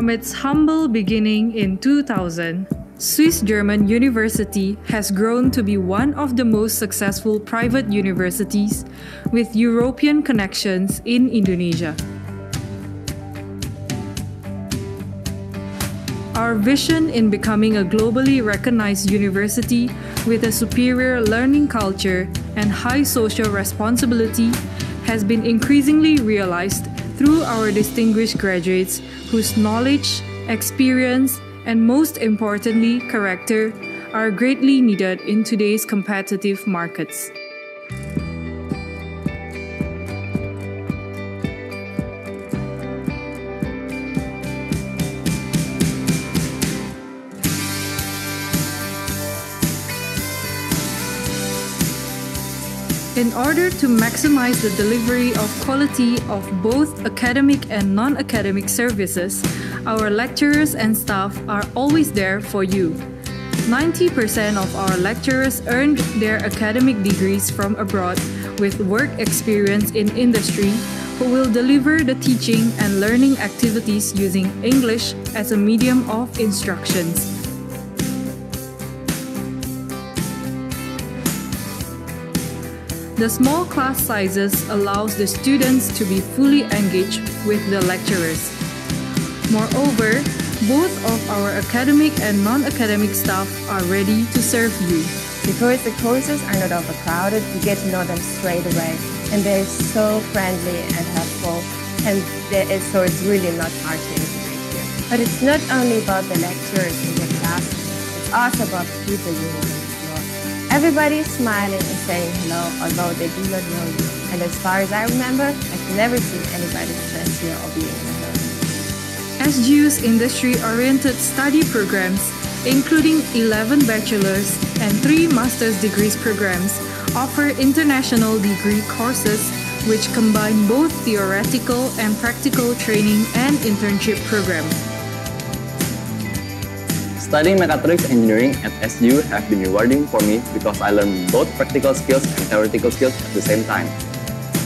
From its humble beginning in 2000, Swiss German University has grown to be one of the most successful private universities with European connections in Indonesia. Our vision in becoming a globally recognized university with a superior learning culture and high social responsibility has been increasingly realized through our distinguished graduates whose knowledge, experience, and most importantly, character are greatly needed in today's competitive markets. In order to maximize the delivery of quality of both academic and non academic services, our lecturers and staff are always there for you. 90% of our lecturers earned their academic degrees from abroad with work experience in industry who will deliver the teaching and learning activities using English as a medium of instructions. The small class sizes allows the students to be fully engaged with the lecturers. Moreover, both of our academic and non-academic staff are ready to serve you. Because the courses are not overcrowded, you get to know them straight away. And they're so friendly and helpful. And so it's really not hard to integrate here. But it's not only about the lecturers in the class, it's also about the people you meet. Everybody is smiling and saying hello, although they do not know you. And as far as I remember, I've never seen anybody stress here or being alone. SGU's industry-oriented study programs, including 11 bachelor's and 3 master's degrees programs, offer international degree courses which combine both theoretical and practical training and internship programs. Studying mechatronics engineering at SU have been rewarding for me because I learned both practical skills and theoretical skills at the same time.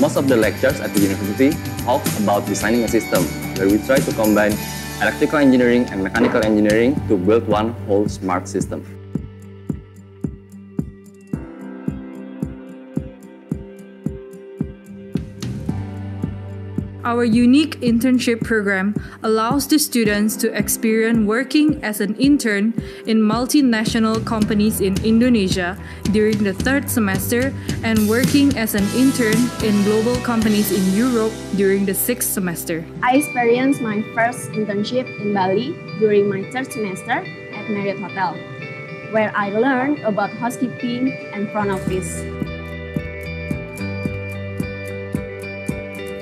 Most of the lectures at the university talk about designing a system, where we try to combine electrical engineering and mechanical engineering to build one whole smart system. Our unique internship program allows the students to experience working as an intern in multinational companies in Indonesia during the third semester and working as an intern in global companies in Europe during the sixth semester. I experienced my first internship in Bali during my third semester at Marriott Hotel, where I learned about housekeeping and front office.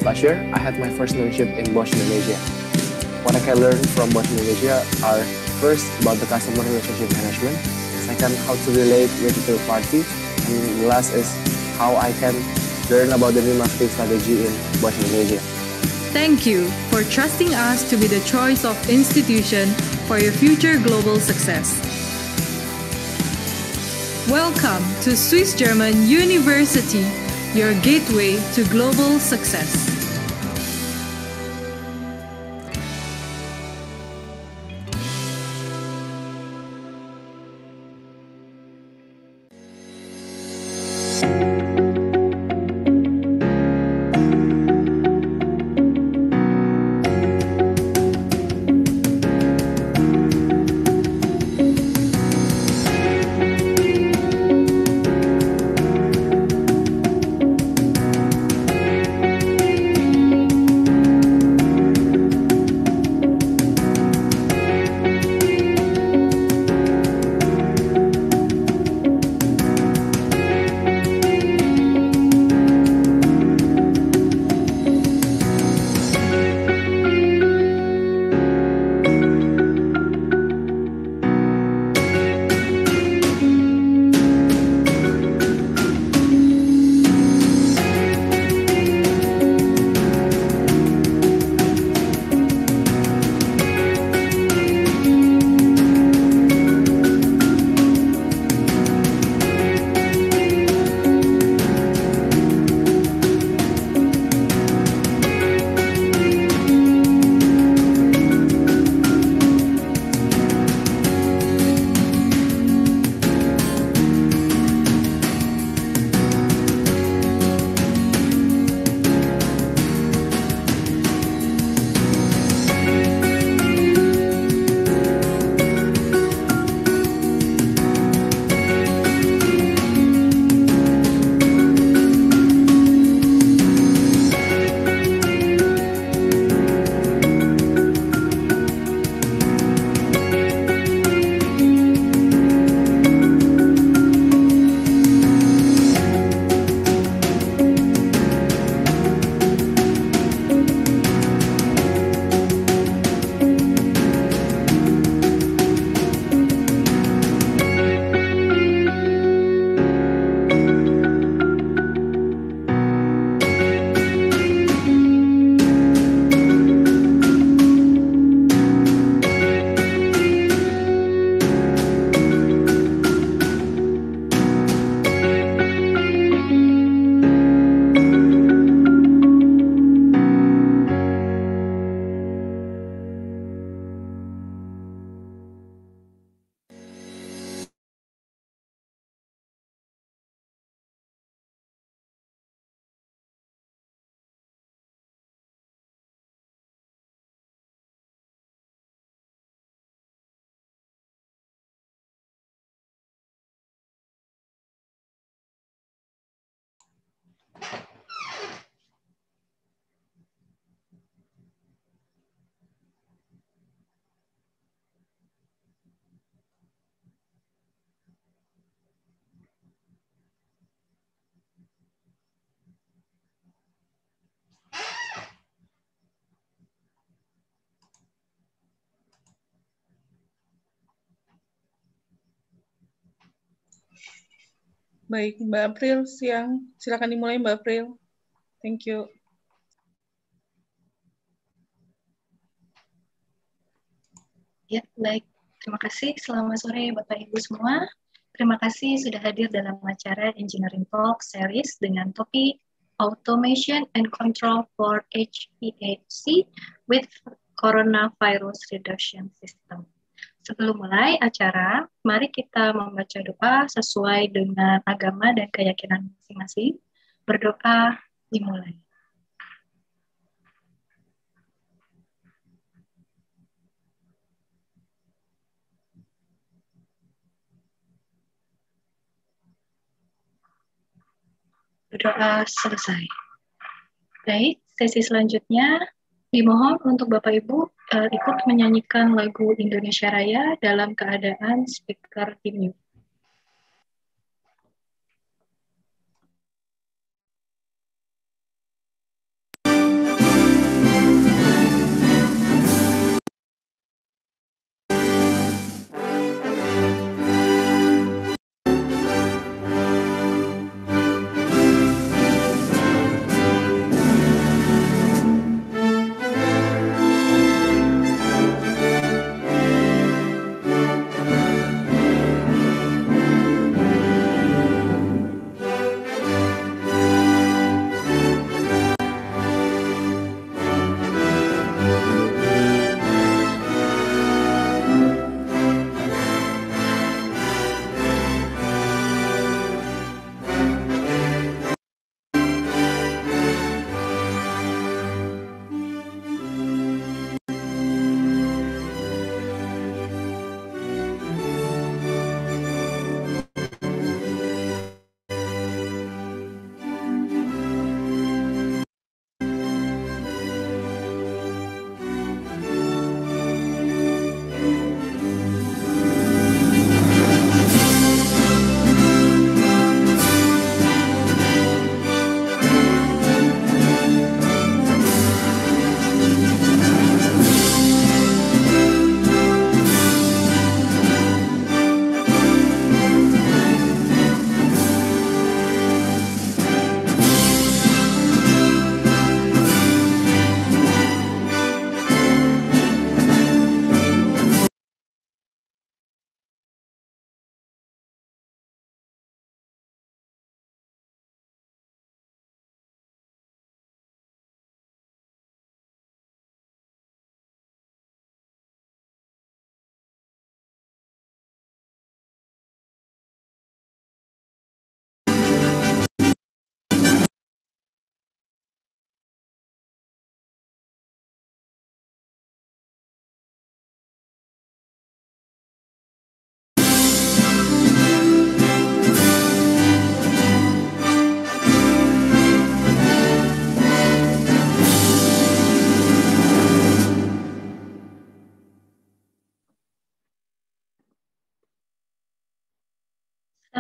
Last year, I had my first internship in Bosch Indonesia. What I can learn from Bosch Indonesia are first about the customer relationship management, second how to relate with the party, and last is how I can learn about the new marketing strategy in Bosch Indonesia. Thank you for trusting us to be the choice of institution for your future global success. Welcome to Swiss German University your gateway to global success. Thank you Baik, Mbak April siang. Silakan dimulai Mbak April. Thank you. Ya, baik. Terima kasih. Selamat sore Bapak Ibu semua. Terima kasih sudah hadir dalam acara Engineering Talk series dengan topik Automation and Control for HVAC with Coronavirus Reduction System. Sebelum mulai acara, mari kita membaca doa sesuai dengan agama dan keyakinan masing-masing. Berdoa dimulai. Berdoa selesai. Baik, sesi selanjutnya dimohon untuk Bapak Ibu uh, ikut menyanyikan lagu Indonesia Raya dalam keadaan speaker di mute.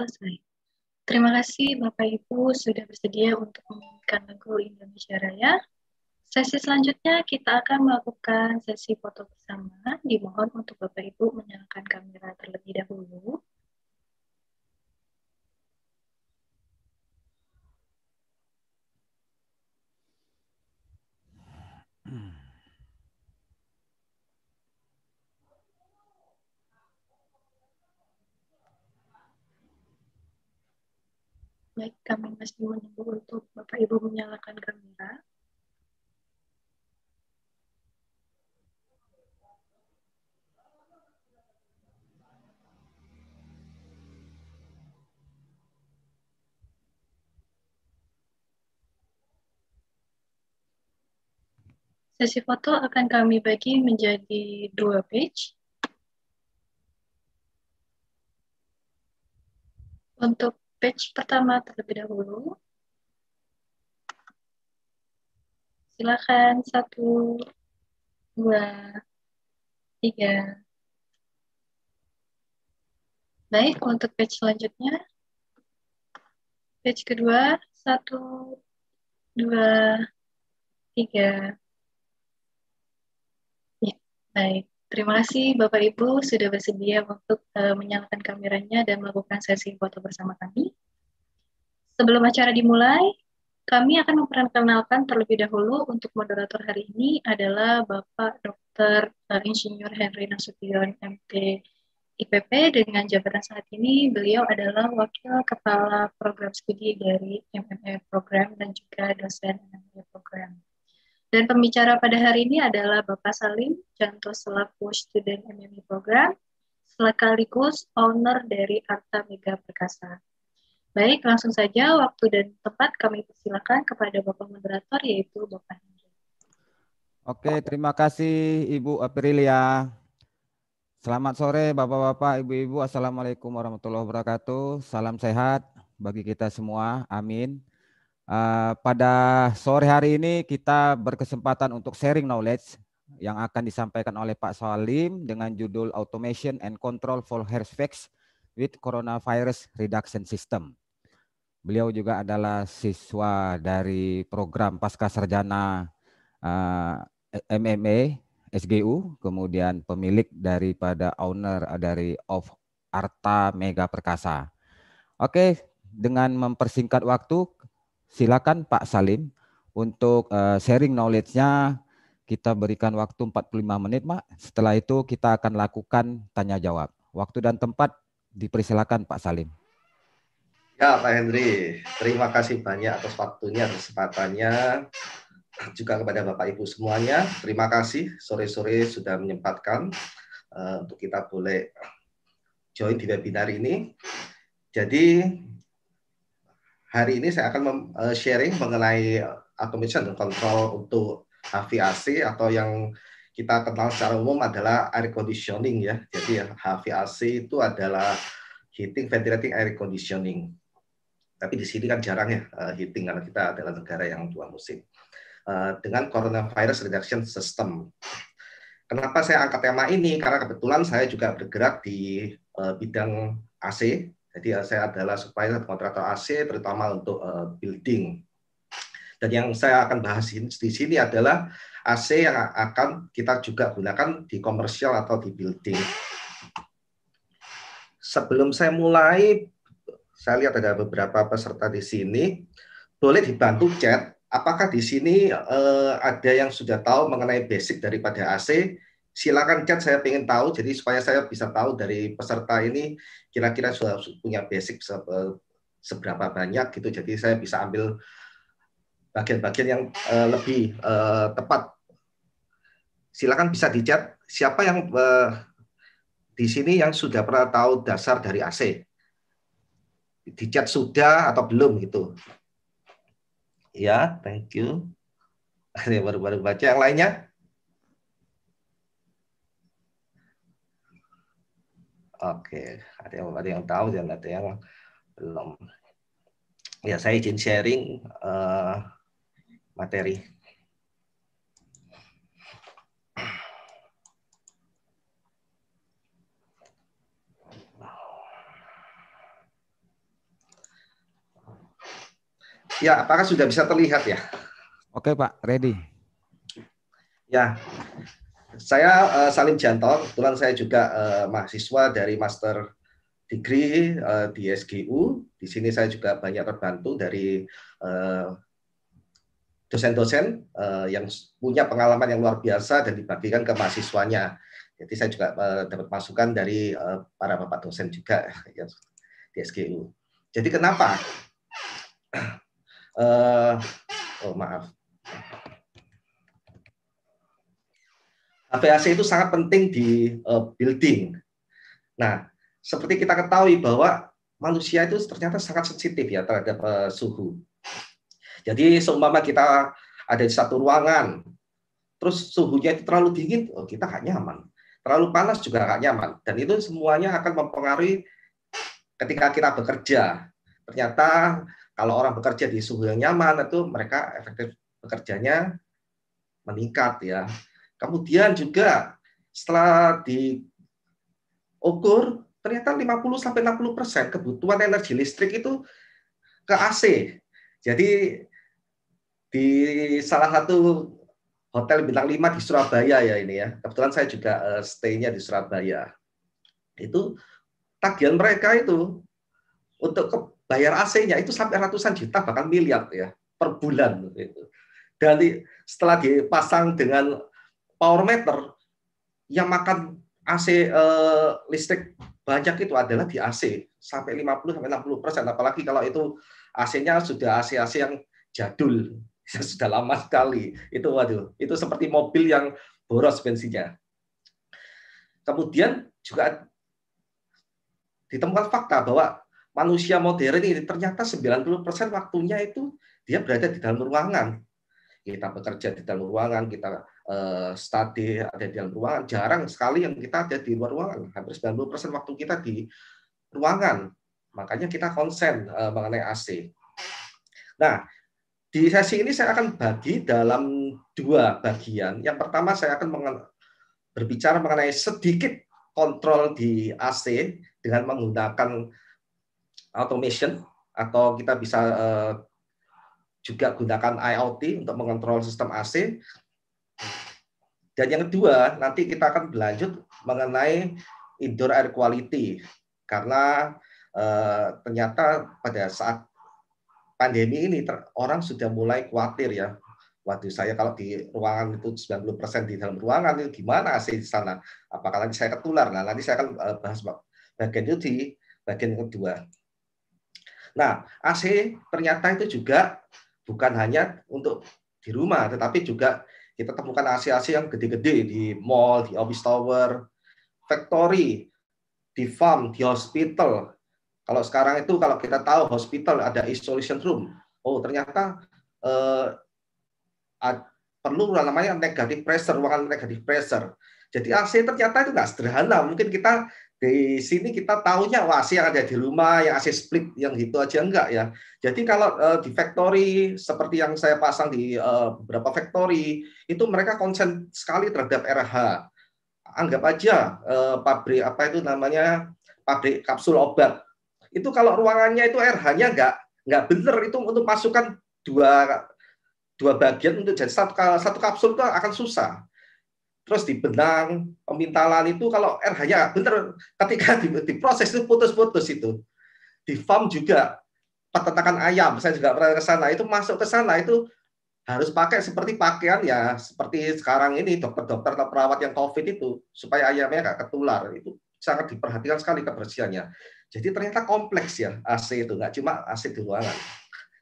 selesai. Terima kasih Bapak Ibu sudah bersedia untuk menyanyikan lagu Indonesia Raya. Sesi selanjutnya kita akan melakukan sesi foto bersama. Dimohon untuk Bapak Ibu menyalakan kamera terlebih dahulu. baik kami masih menunggu untuk Bapak Ibu menyalakan kamera. Sesi foto akan kami bagi menjadi dua page. Untuk page pertama terlebih dahulu. Silakan satu, dua, tiga. Baik, untuk page selanjutnya. Page kedua, satu, dua, tiga. Ya, baik. Terima kasih Bapak Ibu sudah bersedia untuk uh, menyalakan kameranya dan melakukan sesi foto bersama kami. Sebelum acara dimulai, kami akan memperkenalkan terlebih dahulu untuk moderator hari ini adalah Bapak Dr. Eh, Insinyur Henry Nasution MT IPP dengan jabatan saat ini beliau adalah Wakil Kepala Program Studi dari MMA Program dan juga dosen MMA Program. Dan pembicara pada hari ini adalah Bapak Salim Janto selaku student MMI program sekaligus owner dari Arta Mega Perkasa. Baik, langsung saja waktu dan tempat kami persilakan kepada Bapak moderator yaitu Bapak Hendra. Oke, terima kasih Ibu Aprilia. Selamat sore Bapak-bapak, Ibu-ibu. Assalamualaikum warahmatullahi wabarakatuh. Salam sehat bagi kita semua. Amin. Eh, pada sore hari ini kita berkesempatan untuk sharing knowledge yang akan disampaikan oleh Pak Salim dengan judul Automation and Control for Health Facts with Coronavirus Reduction System. Beliau juga adalah siswa dari program Pasca Sarjana uh, eh, MMA SGU, kemudian pemilik daripada owner dari of Arta Mega Perkasa. Oke, dengan mempersingkat waktu, silakan Pak Salim untuk eh, sharing knowledge-nya. Kita berikan waktu 45 menit, Pak. Setelah itu kita akan lakukan tanya jawab. Waktu dan tempat dipersilakan Pak Salim. Ya, Pak Henry, terima kasih banyak atas waktunya, atas kesempatannya. Juga kepada Bapak Ibu semuanya, terima kasih sore-sore sudah menyempatkan uh, untuk kita boleh join di webinar ini. Jadi hari ini saya akan eh, sharing mengenai eh, automation control untuk HVAC atau yang kita kenal secara umum adalah air conditioning ya. Jadi HVAC itu adalah heating, ventilating, air conditioning. Tapi di sini kan jarang ya eh, heating karena kita adalah negara yang dua musim. Dengan coronavirus reduction system. Kenapa saya angkat tema ini? Karena kebetulan saya juga bergerak di bidang AC jadi eh, saya adalah supplier kontraktor AC terutama untuk eh, building. Dan yang saya akan bahas di sini adalah AC yang akan kita juga gunakan di komersial atau di building. Sebelum saya mulai, saya lihat ada beberapa peserta di sini. Boleh dibantu chat, apakah di sini eh, ada yang sudah tahu mengenai basic daripada AC? silakan chat saya ingin tahu jadi supaya saya bisa tahu dari peserta ini kira-kira sudah punya basic eh, seberapa banyak gitu jadi saya bisa ambil bagian-bagian yang eh, lebih eh, tepat silakan bisa di chat siapa yang di sini yang sudah pernah tahu dasar dari AC di chat sudah atau belum gitu ya thank you baru-baru baca yang lainnya Oke, ada yang ada yang tahu dan ada yang belum. Ya, saya izin sharing uh, materi. Ya, apakah sudah bisa terlihat ya? Oke, Pak, ready. Ya. Saya uh, Salim Janto, kebetulan saya juga uh, mahasiswa dari Master Degree uh, di SGU. Di sini saya juga banyak terbantu dari dosen dosen-dosen uh, yang punya pengalaman yang luar biasa dan dibagikan ke mahasiswanya. Jadi saya juga uh, dapat masukan dari uh, para bapak dosen juga ya, di SGU. Jadi kenapa? Uh, oh maaf. HVAC itu sangat penting di uh, building. Nah, seperti kita ketahui bahwa manusia itu ternyata sangat sensitif ya terhadap uh, suhu. Jadi seumpama kita ada di satu ruangan, terus suhunya itu terlalu dingin, oh, kita nggak nyaman. Terlalu panas juga nggak nyaman. Dan itu semuanya akan mempengaruhi ketika kita bekerja. Ternyata kalau orang bekerja di suhu yang nyaman itu mereka efektif bekerjanya meningkat ya. Kemudian juga setelah diukur ternyata 50 sampai 60 persen kebutuhan energi listrik itu ke AC. Jadi di salah satu hotel bintang 5 di Surabaya ya ini ya. Kebetulan saya juga eh, stay-nya di Surabaya. Itu tagihan mereka itu untuk ke bayar AC-nya itu sampai ratusan juta bahkan miliar ya per bulan gitu. Dan setelah dipasang dengan power meter yang makan AC eh, listrik banyak itu adalah di AC sampai 50 sampai 60 persen apalagi kalau itu AC-nya sudah AC AC yang jadul sudah lama sekali itu waduh itu seperti mobil yang boros bensinnya kemudian juga ditemukan fakta bahwa manusia modern ini ternyata 90 persen waktunya itu dia berada di dalam ruangan kita bekerja di dalam ruangan kita Eh, studi ada di dalam ruangan. Jarang sekali yang kita ada di luar ruangan. Hampir 90% waktu kita di ruangan. Makanya kita konsen eh, mengenai AC. Nah, di sesi ini saya akan bagi dalam dua bagian. Yang pertama saya akan berbicara mengenai sedikit kontrol di AC dengan menggunakan automation atau kita bisa eh, juga gunakan IoT untuk mengontrol sistem AC. Dan yang kedua, nanti kita akan berlanjut mengenai indoor air quality karena eh, ternyata pada saat pandemi ini ter, orang sudah mulai khawatir ya. Waduh, saya kalau di ruangan itu 90% di dalam ruangan itu gimana sih di sana? Apakah nanti saya ketular? Nah, nanti saya akan eh, bahas bagian itu di bagian kedua. Nah, AC ternyata itu juga bukan hanya untuk di rumah, tetapi juga kita temukan AC-AC yang gede-gede di mall, di office tower, factory, di farm, di hospital. Kalau sekarang itu kalau kita tahu hospital ada isolation room. Oh, ternyata eh, perlu namanya negative pressure, ruangan negative pressure. Jadi AC ternyata itu nggak sederhana. Mungkin kita di sini kita tahunya wah yang ada di rumah, yang AC split yang gitu aja enggak ya. Jadi kalau uh, di factory seperti yang saya pasang di uh, beberapa factory itu mereka konsen sekali terhadap RH. Anggap aja uh, pabrik apa itu namanya pabrik kapsul obat. Itu kalau ruangannya itu RH-nya enggak enggak benar itu untuk masukkan dua dua bagian untuk jadi satu, satu kapsul itu akan susah terus dibenang pemintalan itu kalau RH-nya bener ketika diproses itu putus-putus itu di farm juga peternakan ayam saya juga pernah ke sana itu masuk ke sana itu harus pakai seperti pakaian ya seperti sekarang ini dokter-dokter atau perawat yang covid itu supaya ayamnya nggak ketular itu sangat diperhatikan sekali kebersihannya jadi ternyata kompleks ya AC itu nggak cuma AC di ruangan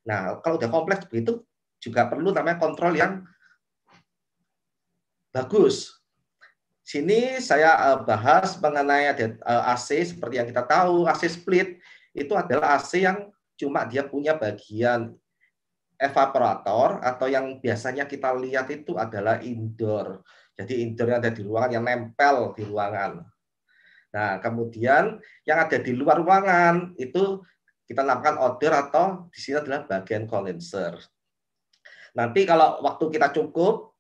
nah kalau udah kompleks begitu juga perlu namanya kontrol yang bagus Sini saya eh, bahas mengenai AC eh, seperti yang kita tahu AC split itu adalah AC yang cuma dia punya bagian evaporator atau yang biasanya kita lihat itu adalah indoor. Jadi indoor yang ada di ruangan yang nempel di ruangan. Nah, kemudian yang ada di luar ruangan itu kita namakan outdoor atau di sini adalah bagian condenser. Nanti kalau waktu kita cukup,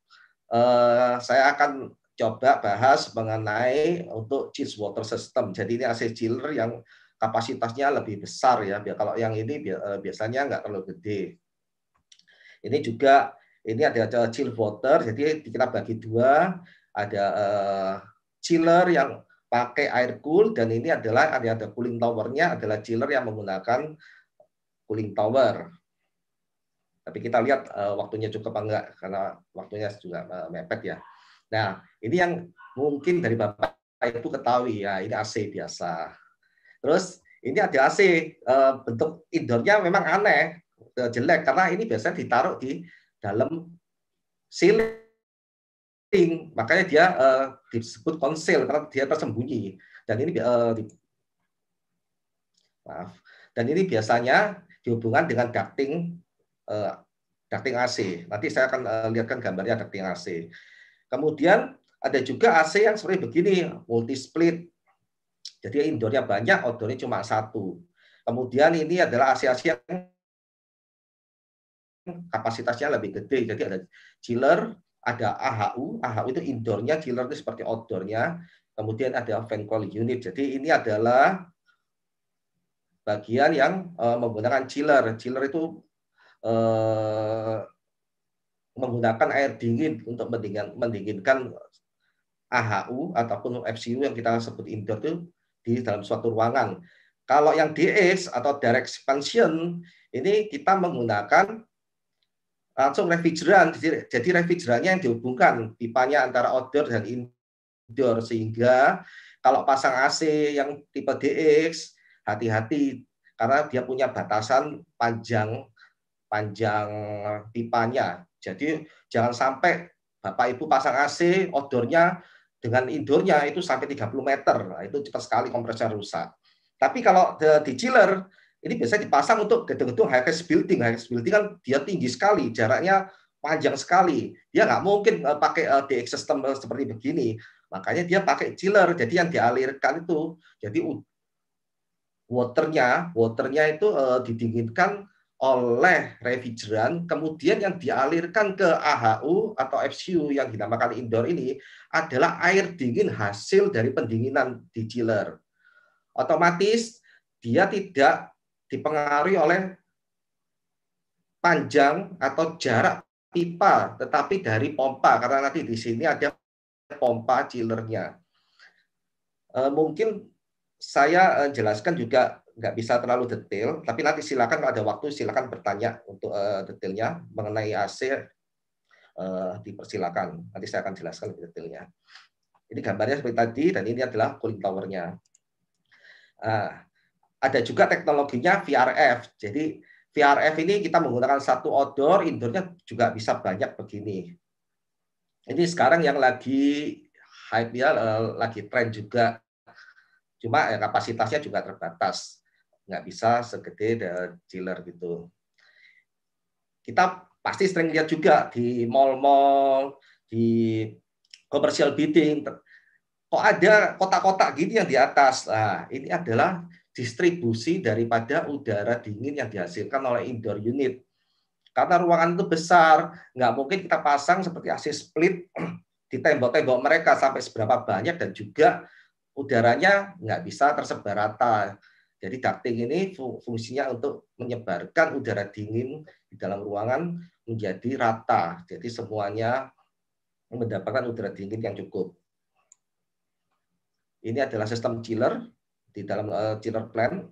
eh, saya akan coba bahas mengenai untuk cheese water system. Jadi ini AC chiller yang kapasitasnya lebih besar ya. Kalau yang ini eh, biasanya nggak terlalu gede. Ini juga ini ada chill water. Jadi kita bagi dua. Ada eh, chiller yang pakai air cool dan ini adalah ada ada cooling towernya adalah chiller yang menggunakan cooling tower. Tapi kita lihat eh, waktunya cukup enggak karena waktunya juga mepet ya. Nah, ini yang mungkin dari Bapak Ibu ketahui ya, ini AC biasa. Terus ini ada AC eh, bentuk indoornya memang aneh, eh, jelek karena ini biasanya ditaruh di dalam ceiling, makanya dia eh, disebut konsil karena dia tersembunyi. Dan ini maaf. Dan ini biasanya dihubungkan dengan ducting ducting AC. Nanti saya akan lihatkan gambarnya ducting AC. Kemudian ada juga AC yang seperti begini, multi split. Jadi indoornya banyak, outdoornya cuma satu. Kemudian ini adalah AC-AC yang kapasitasnya lebih gede. Jadi ada chiller, ada AHU. AHU itu indoornya, chiller itu seperti outdoornya. Kemudian ada fan coil unit. Jadi ini adalah bagian yang eh, menggunakan chiller. Chiller itu eh, menggunakan air dingin untuk mendingin, mendinginkan AHU ataupun FCU yang kita sebut indoor itu di dalam suatu ruangan. Kalau yang DX atau direct expansion ini kita menggunakan langsung refrigeran. Jadi refrigerannya yang dihubungkan pipanya antara outdoor dan indoor sehingga kalau pasang AC yang tipe DX hati-hati karena dia punya batasan panjang panjang pipanya jadi jangan sampai Bapak Ibu pasang AC odornya dengan indoornya itu sampai 30 meter. Nah, itu cepat sekali kompresor rusak. Tapi kalau the, di chiller ini biasanya dipasang untuk gedung-gedung high rise building. High rise building kan dia tinggi sekali, jaraknya panjang sekali. Dia nggak mungkin eh, pakai eh, DX system eh, seperti begini. Makanya dia pakai chiller. Jadi yang dialirkan itu jadi waternya, waternya itu didinginkan oleh refrigeran, kemudian yang dialirkan ke AHU atau FCU yang dinamakan indoor ini adalah air dingin hasil dari pendinginan di chiller. Otomatis dia tidak dipengaruhi oleh panjang atau jarak pipa, tetapi dari pompa karena nanti di sini ada pompa chillernya. Eh, mungkin saya eh, jelaskan juga nggak bisa terlalu detail, tapi nanti silakan kalau ada waktu silakan bertanya untuk uh, detailnya mengenai AC uh, eh, dipersilakan. Nanti saya akan jelaskan lebih detailnya. Ini gambarnya seperti tadi dan ini adalah cooling towernya. Uh, ada juga teknologinya VRF. Jadi VRF ini kita menggunakan satu outdoor, indoornya juga bisa banyak begini. Ini sekarang yang lagi hype ya, eh, lagi tren juga cuma kapasitasnya juga terbatas nggak bisa segede dealer gitu. Kita pasti sering lihat juga di mall-mall, di commercial building, kok ada kotak-kotak gini yang di atas. Nah, ini adalah distribusi daripada udara dingin yang dihasilkan oleh indoor unit. Karena ruangan itu besar, nggak mungkin kita pasang seperti AC split di tembok-tembok mereka sampai seberapa banyak dan juga udaranya nggak bisa tersebar rata. Jadi ducting ini fungsinya untuk menyebarkan udara dingin di dalam ruangan menjadi rata. Jadi semuanya mendapatkan udara dingin yang cukup. Ini adalah sistem chiller di dalam eh, chiller plant.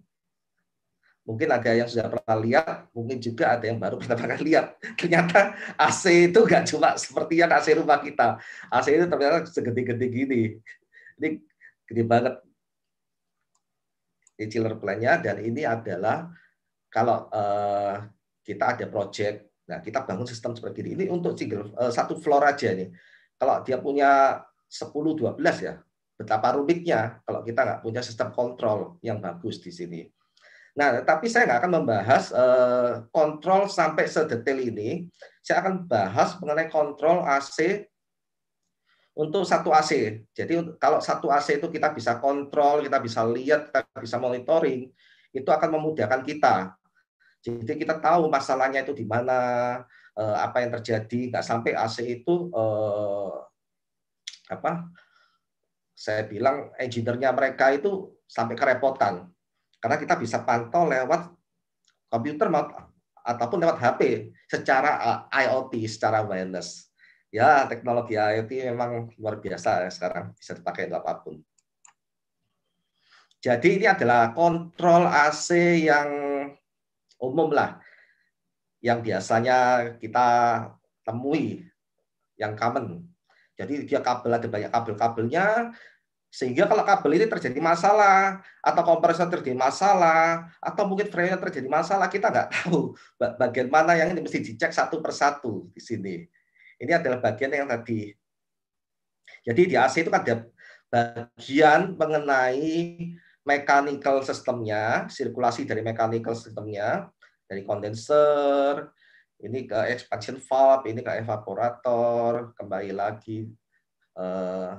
Mungkin ada yang sudah pernah lihat, mungkin juga ada yang baru pertama kali lihat. Ternyata AC itu nggak cuma seperti yang AC rumah kita. AC itu ternyata segede-gede gini. Ini gede banget ini chiller plan-nya dan ini adalah kalau uh, kita ada project, nah kita bangun sistem seperti ini. Ini untuk single uh, satu floor aja nih. Kalau dia punya 10 12 ya, betapa rumitnya kalau kita nggak punya sistem kontrol yang bagus di sini. Nah, tapi saya nggak akan membahas uh, kontrol sampai sedetail ini. Saya akan bahas mengenai kontrol AC untuk satu AC. Jadi kalau satu AC itu kita bisa kontrol, kita bisa lihat, kita bisa monitoring, itu akan memudahkan kita. Jadi kita tahu masalahnya itu di mana, eh, apa yang terjadi, nggak sampai AC itu eh, apa? Saya bilang engineer-nya mereka itu sampai kerepotan. Karena kita bisa pantau lewat komputer ataupun lewat HP secara eh, IoT, secara wireless ya teknologi IoT memang luar biasa ya sekarang bisa dipakai untuk apapun. Jadi ini adalah kontrol AC yang umum lah, yang biasanya kita temui, yang common. Jadi dia kabel ada banyak kabel-kabelnya, sehingga kalau kabel ini terjadi masalah, atau kompresor terjadi masalah, atau mungkin frame terjadi masalah, kita nggak tahu bagaimana yang ini mesti dicek satu persatu di sini ini adalah bagian yang tadi. Jadi di AC itu kan ada bagian mengenai mechanical sistemnya, sirkulasi dari mechanical sistemnya, dari kondenser, ini ke expansion valve, ini ke evaporator, kembali lagi eh,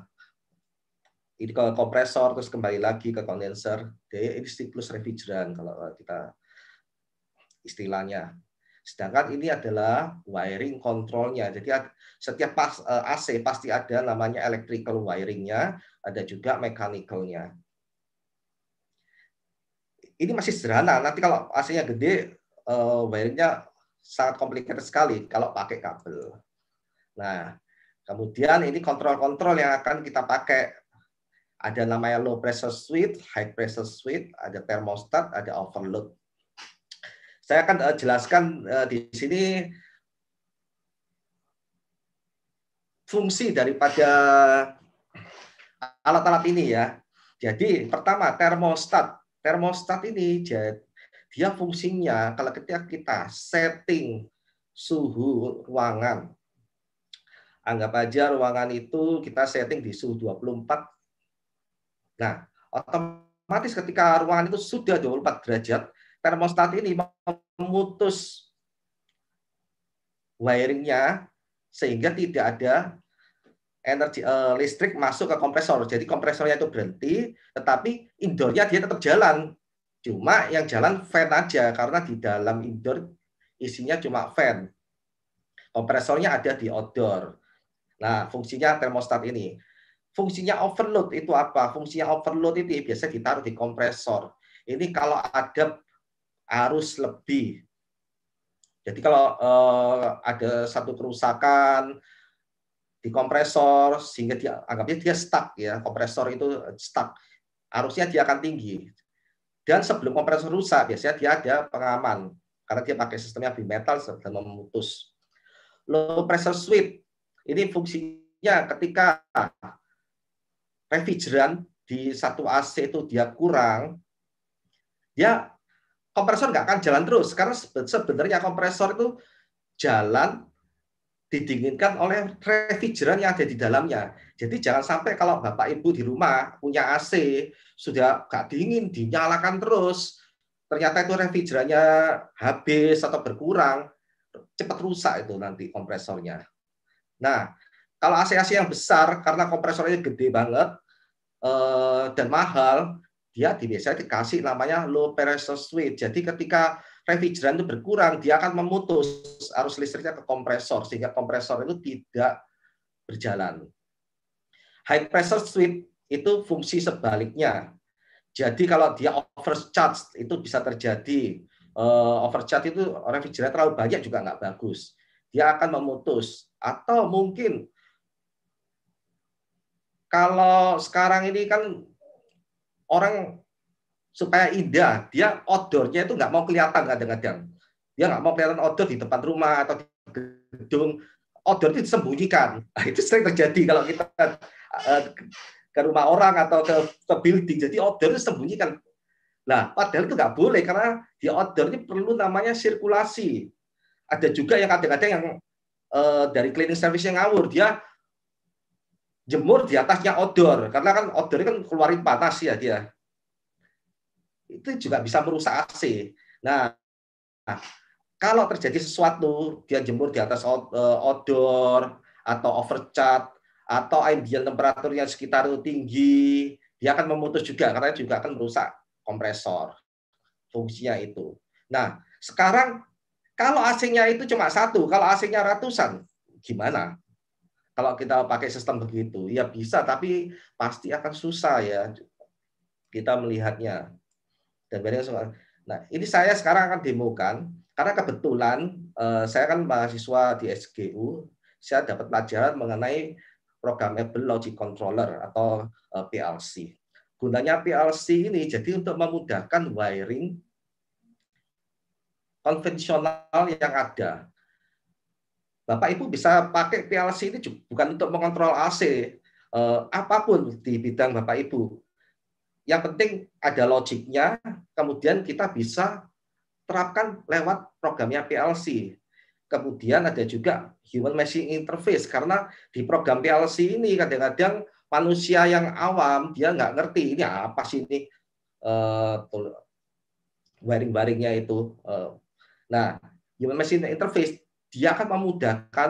ini ke kompresor, terus kembali lagi ke kondenser. Jadi ini siklus refrigeran kalau kita istilahnya. Sedangkan ini adalah wiring kontrolnya. Jadi setiap pas, eh, AC pasti ada namanya electrical wiringnya, ada juga mechanicalnya Ini masih sederhana. Nanti kalau AC-nya gede, eh, wiringnya sangat complicated sekali kalau pakai kabel. Nah, kemudian ini kontrol-kontrol yang akan kita pakai. Ada namanya low pressure switch, high pressure switch, ada thermostat, ada overload. Saya akan uh, jelaskan uh, di sini fungsi daripada alat-alat ini ya. Jadi pertama termostat. Termostat ini dia fungsinya kalau ketika kita setting suhu ruangan. Anggap aja ruangan itu kita setting di suhu 24. Nah, otomatis ketika ruangan itu sudah 24 derajat, termostat ini memutus wiringnya sehingga tidak ada energi uh, listrik masuk ke kompresor. Jadi kompresornya itu berhenti, tetapi indoornya dia tetap jalan. Cuma yang jalan fan aja karena di dalam indoor isinya cuma fan. Kompresornya ada di outdoor. Nah, fungsinya termostat ini. Fungsinya overload itu apa? Fungsinya overload itu biasa ditaruh di kompresor. Ini kalau ada harus lebih. Jadi kalau eh, ada satu kerusakan di kompresor sehingga dia anggapnya dia stuck ya, kompresor itu stuck. Arusnya dia akan tinggi. Dan sebelum kompresor rusak biasanya dia ada pengaman karena dia pakai sistemnya bimetal dan memutus. Low pressure switch. ini fungsinya ketika refrigerant di satu AC itu dia kurang, dia kompresor nggak akan jalan terus karena sebenarnya kompresor itu jalan didinginkan oleh refrigeran yang ada di dalamnya. Jadi jangan sampai kalau Bapak Ibu di rumah punya AC, sudah nggak dingin, dinyalakan terus, ternyata itu refrigerannya habis atau berkurang, cepat rusak itu nanti kompresornya. Nah, kalau AC-AC yang besar, karena kompresornya gede banget eh, dan mahal, dia biasanya dikasih namanya low pressure switch. Jadi ketika refrigeran itu berkurang, dia akan memutus arus listriknya ke kompresor sehingga kompresor itu tidak berjalan. High pressure switch itu fungsi sebaliknya. Jadi kalau dia overcharge itu bisa terjadi uh, eh, overcharge itu refrigeran terlalu banyak juga nggak bagus. Dia akan memutus atau mungkin kalau sekarang ini kan orang supaya indah, dia odornya itu nggak mau kelihatan kadang-kadang. Dia nggak mau kelihatan outdoor di depan rumah atau di gedung. Outdoor itu disembunyikan. Nah, itu sering terjadi kalau kita eh, ke rumah orang atau ke, ke building. Jadi outdoor itu disembunyikan. Nah, padahal itu nggak boleh karena di outdoor ini perlu namanya sirkulasi. Ada juga yang kadang-kadang yang eh, dari cleaning service yang ngawur dia jemur di atasnya odor karena kan odor kan keluarin panas ya dia itu juga bisa merusak AC nah, kalau terjadi sesuatu dia jemur di atas odor eh, atau overcat atau ambient temperaturnya sekitar itu tinggi dia akan memutus juga karena juga akan merusak kompresor fungsinya itu nah sekarang kalau AC-nya itu cuma satu kalau AC-nya ratusan gimana kalau kita pakai sistem begitu ya bisa tapi pasti akan susah ya kita melihatnya dan banyak nah ini saya sekarang akan demokan karena kebetulan eh, saya kan mahasiswa di SGU saya dapat pelajaran mengenai program Apple logic controller atau eh, PLC gunanya PLC ini jadi untuk memudahkan wiring konvensional yang ada Bapak Ibu bisa pakai PLC ini bukan untuk mengontrol AC eh, apapun di bidang Bapak Ibu. Yang penting ada logiknya, kemudian kita bisa terapkan lewat programnya PLC. Kemudian ada juga human machine interface karena di program PLC ini kadang-kadang manusia yang awam dia nggak ngerti ini apa sih ini uh, eh, waring-waringnya itu. Uh, nah, human machine interface dia akan memudahkan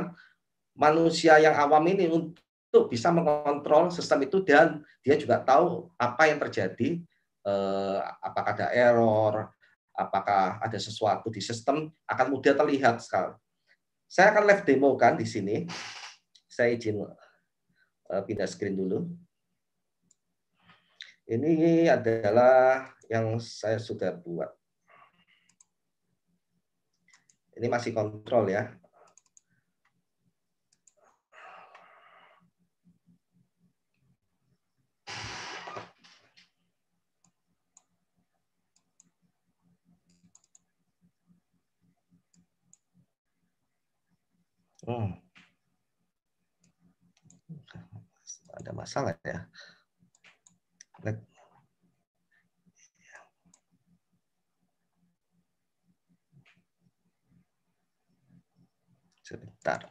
manusia yang awam ini untuk bisa mengontrol sistem itu dan dia juga tahu apa yang terjadi, eh, apakah ada error, apakah ada sesuatu di sistem akan mudah terlihat sekali. Saya akan live demo kan di sini. Saya izin eh, pindah screen dulu. Ini adalah yang saya sudah buat. Ini masih kontrol ya. Hmm. Ada masalah ya. Let sebentar.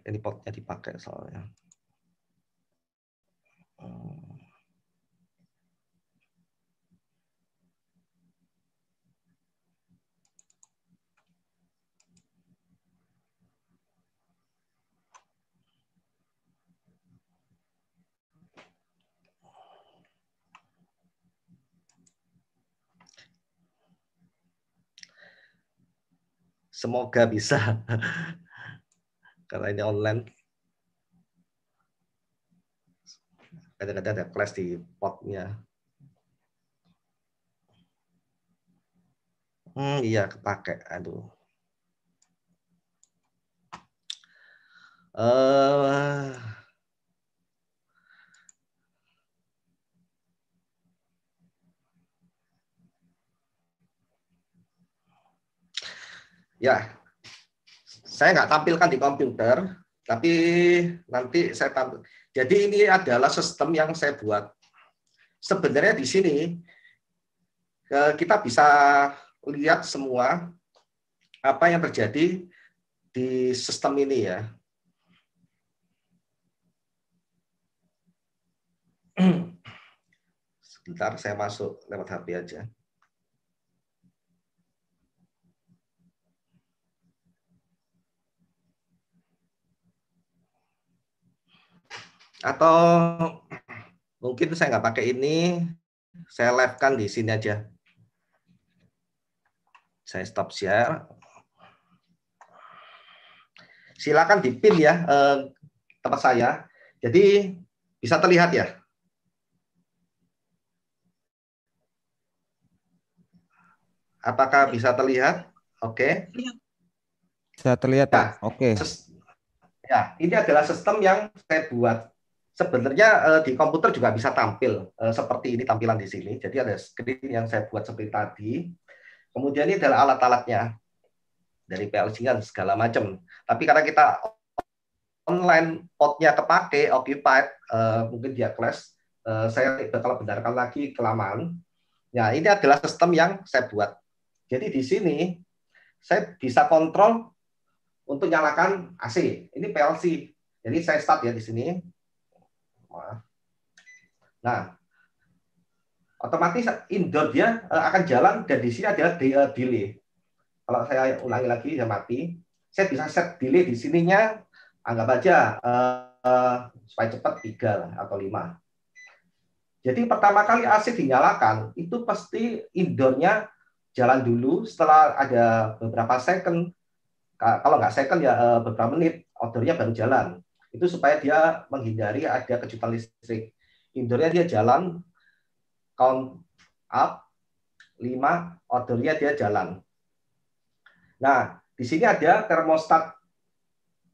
reportnya dipakai soalnya. Hmm. Semoga bisa. Karena ini online. Kadang-kadang ada kelas di potnya. Hmm, iya, kepake. Aduh. Eh, uh, Ya, saya nggak tampilkan di komputer, tapi nanti saya tampil. Jadi ini adalah sistem yang saya buat. Sebenarnya di sini kita bisa lihat semua apa yang terjadi di sistem ini ya. Sebentar saya masuk lewat HP aja. Atau mungkin saya nggak pakai ini, saya live kan di sini aja. Saya stop share. Silakan dipin ya eh, tempat saya. Jadi bisa terlihat ya. Apakah bisa terlihat? Oke. Okay. Bisa terlihat, ya Nah, Oke. Okay. Ya, ini adalah sistem yang saya buat. Sebenarnya eh, di komputer juga bisa tampil eh, seperti ini tampilan di sini. Jadi ada screen yang saya buat seperti tadi. Kemudian ini adalah alat-alatnya dari PLC dan segala macam. Tapi karena kita online potnya kepake, occupied, eh, mungkin dia clash, saya bakal benarkan lagi kelamaan. Ya, ini adalah sistem yang saya buat. Jadi di sini saya bisa kontrol untuk nyalakan AC. Ini PLC. Jadi saya start ya di sini. Nah, otomatis indoor dia eh, akan jalan dan di sini adalah eh, delay. Kalau saya ulangi lagi, saya mati. Saya bisa set delay di sininya, anggap aja uh, uh, supaya cepat tiga atau lima. Jadi pertama kali AC dinyalakan, itu pasti indoornya jalan dulu. Setelah ada beberapa second, kalau nggak second ya beberapa menit, outdoornya baru jalan itu supaya dia menghindari ada kejutan listrik. Indoornya dia jalan, count up, 5, outdoornya dia jalan. Nah, di sini ada termostat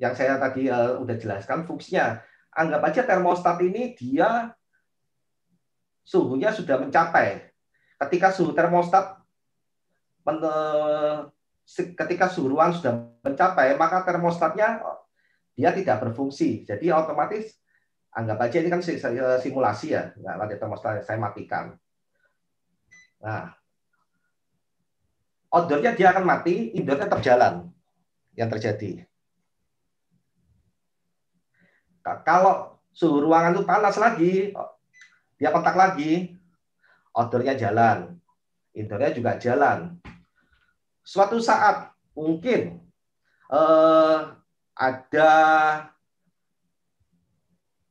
yang saya tadi uh, udah jelaskan fungsinya. Anggap aja termostat ini dia suhunya sudah mencapai. Ketika suhu termostat ketika suhu ruang sudah mencapai, maka termostatnya dia tidak berfungsi. Jadi otomatis anggap aja ini kan eh, simulasi ya, nggak ada termostat saya matikan. Nah, outdoornya dia akan mati, indoornya tetap jalan yang terjadi. Kalau suhu ruangan itu panas lagi, dia kontak lagi, outdoornya jalan, indoornya juga jalan. Suatu saat mungkin eh, ada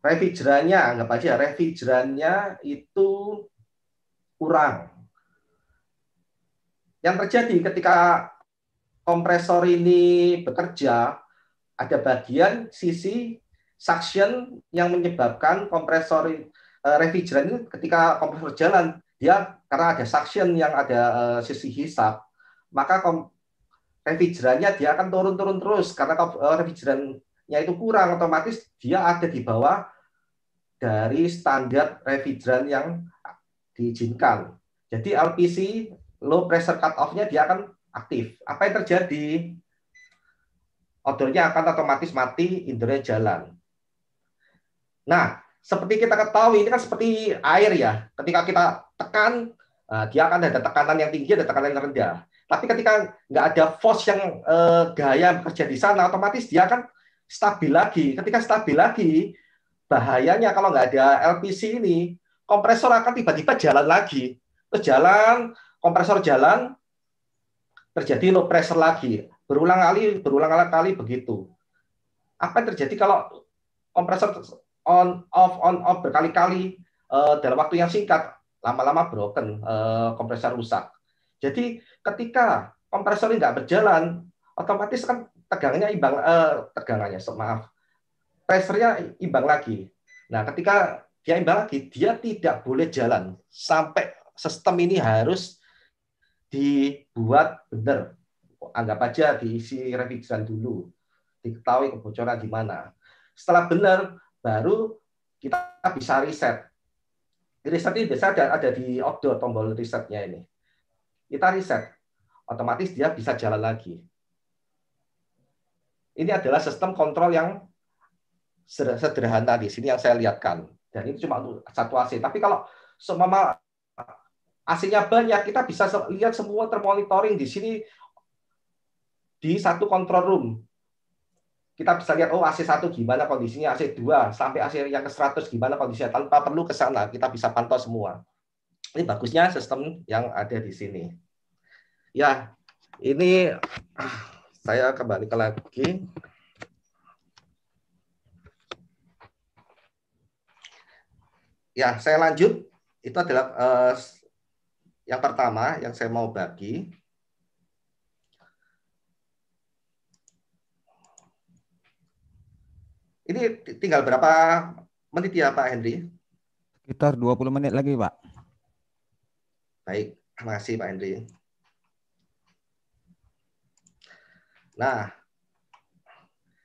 refrigerannya, anggap aja refrigerannya itu kurang. Yang terjadi ketika kompresor ini bekerja, ada bagian sisi suction yang menyebabkan kompresor eh, refrigeran ini ketika kompresor jalan, dia karena ada suction yang ada eh, sisi hisap, maka refrigerannya dia akan turun-turun terus karena eh, refrigerannya itu kurang otomatis dia ada di bawah dari standar refrigeran yang diizinkan. Jadi LPC low pressure cut off-nya dia akan aktif. Apa yang terjadi? Odornya akan otomatis mati, indoornya jalan. Nah, seperti kita ketahui ini kan seperti air ya. Ketika kita tekan, eh, dia akan ada tekanan yang tinggi, ada tekanan yang rendah. Tapi ketika nggak ada force yang eh, gaya bekerja di sana, otomatis dia akan stabil lagi. Ketika stabil lagi, bahayanya kalau nggak ada LPC ini, kompresor akan tiba-tiba jalan lagi. Terus jalan, kompresor jalan, terjadi low pressure lagi. Berulang kali, berulang kali begitu. Apa yang terjadi kalau kompresor on off on off berkali-kali eh, dalam waktu yang singkat, lama-lama broken, eh, kompresor rusak jadi ketika kompresor ini nggak berjalan, otomatis kan tegangannya imbang, eh, tegangannya maaf, pressure-nya imbang lagi. Nah, ketika dia imbang lagi, dia tidak boleh jalan sampai sistem ini harus dibuat benar. Anggap aja diisi revisan dulu, diketahui kebocoran di mana. Setelah benar, baru kita bisa riset. Riset ini biasa ada, ada di outdoor tombol risetnya ini kita riset, otomatis dia bisa jalan lagi. Ini adalah sistem kontrol yang sederhana di sini yang saya lihatkan. Dan ini cuma satu AC. Tapi kalau semama AC-nya banyak, kita bisa lihat semua termonitoring di sini di satu control room. Kita bisa lihat, oh AC1 gimana kondisinya, AC2, sampai AC yang ke-100 gimana kondisinya. Tanpa perlu ke sana, kita bisa pantau semua. Ini bagusnya sistem yang ada di sini. Ya, ini ah, saya kembali ke lagi. Ya, saya lanjut. Itu adalah eh, yang pertama yang saya mau bagi. Ini tinggal berapa menit ya Pak Henry? Sekitar 20 menit lagi Pak. Baik, terima kasih Pak Hendry Nah,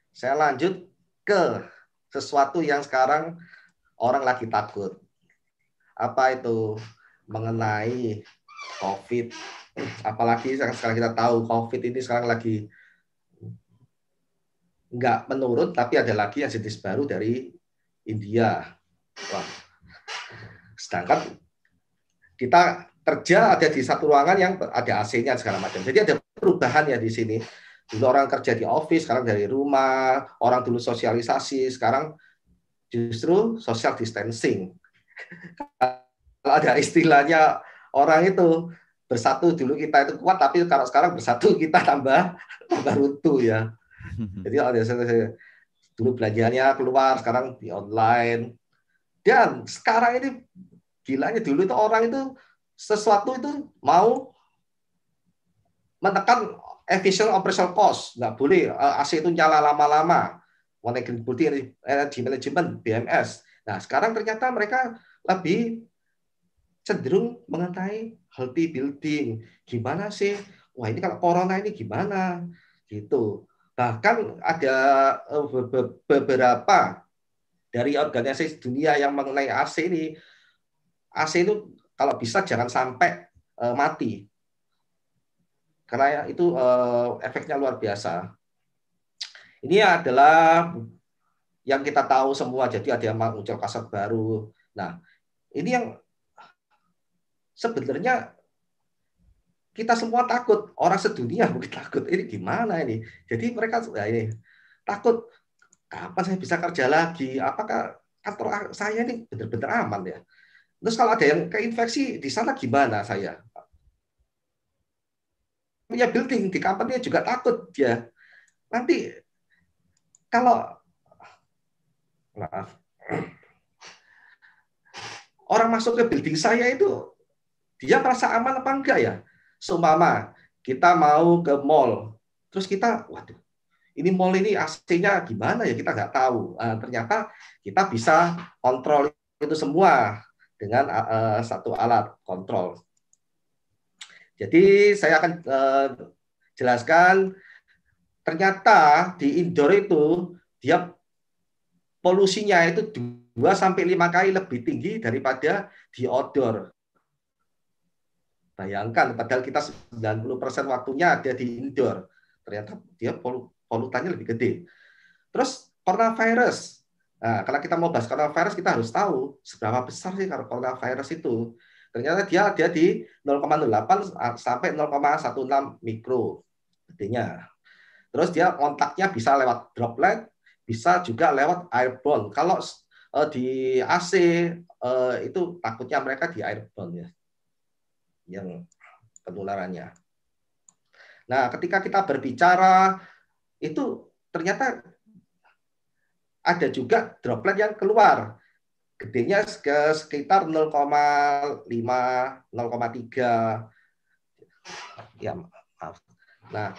saya lanjut ke sesuatu yang sekarang orang lagi takut. Apa itu? Mengenai COVID. Apalagi sekarang kita tahu COVID ini sekarang lagi nggak menurun, tapi ada lagi yang jenis baru dari India. Wah. Sedangkan kita kerja ada di satu ruangan yang ada AC-nya segala macam. Jadi ada perubahan ya di sini. Dulu orang kerja di office, sekarang dari rumah, orang dulu sosialisasi, sekarang justru social distancing. kalau ada istilahnya orang itu bersatu dulu kita itu kuat, tapi kalau sekarang bersatu kita tambah tambah runtuh ya. Jadi ada dulu belanjanya keluar, sekarang di online. Dan sekarang ini gilanya dulu itu orang itu sesuatu itu mau menekan efisien operational cost. Nggak boleh eh, AC itu nyala lama-lama. Sustainability Energy Management, BMS. Nah, sekarang ternyata mereka lebih cenderung mengenai healthy building. Gimana sih? Wah, ini kalau corona ini gimana? Gitu. Bahkan ada eh, beberapa dari organisasi dunia yang mengenai AC ini, AC itu kalau bisa jangan sampai uh, mati karena ya itu uh, efeknya luar biasa. Ini adalah yang kita tahu semua. Jadi ada yang muncul kasar baru. Nah, ini yang sebenarnya kita semua takut orang sedunia mungkin takut ini gimana ini jadi mereka ya ini takut kapan saya bisa kerja lagi apakah kantor saya ini benar-benar aman ya Terus kalau ada yang keinfeksi di sana gimana saya? Punya building di kampungnya juga takut ya Nanti kalau maaf orang masuk ke building saya itu dia merasa aman apa enggak ya? Seumpama kita mau ke mall, terus kita, waduh, ini mall ini aslinya gimana ya kita nggak tahu. Nah, ternyata kita bisa kontrol itu semua dengan uh, satu alat kontrol. Jadi saya akan uh, jelaskan ternyata di indoor itu dia polusinya itu 2 sampai 5 kali lebih tinggi daripada di outdoor. Bayangkan padahal kita 90% waktunya ada di indoor. Ternyata dia polutannya lebih gede. Terus coronavirus Nah, kalau kita mau bahas coronavirus, kita harus tahu seberapa besar sih coronavirus itu. Ternyata dia dia di 0,08 sampai 0,16 mikro artinya. Terus dia kontaknya bisa lewat droplet, bisa juga lewat airborne. Kalau eh, di AC eh, itu takutnya mereka di airborne ya, yang penularannya. Nah, ketika kita berbicara itu ternyata ada juga droplet yang keluar. Gedenya ke sekitar 0,5, 0,3. Ya, maaf. Nah,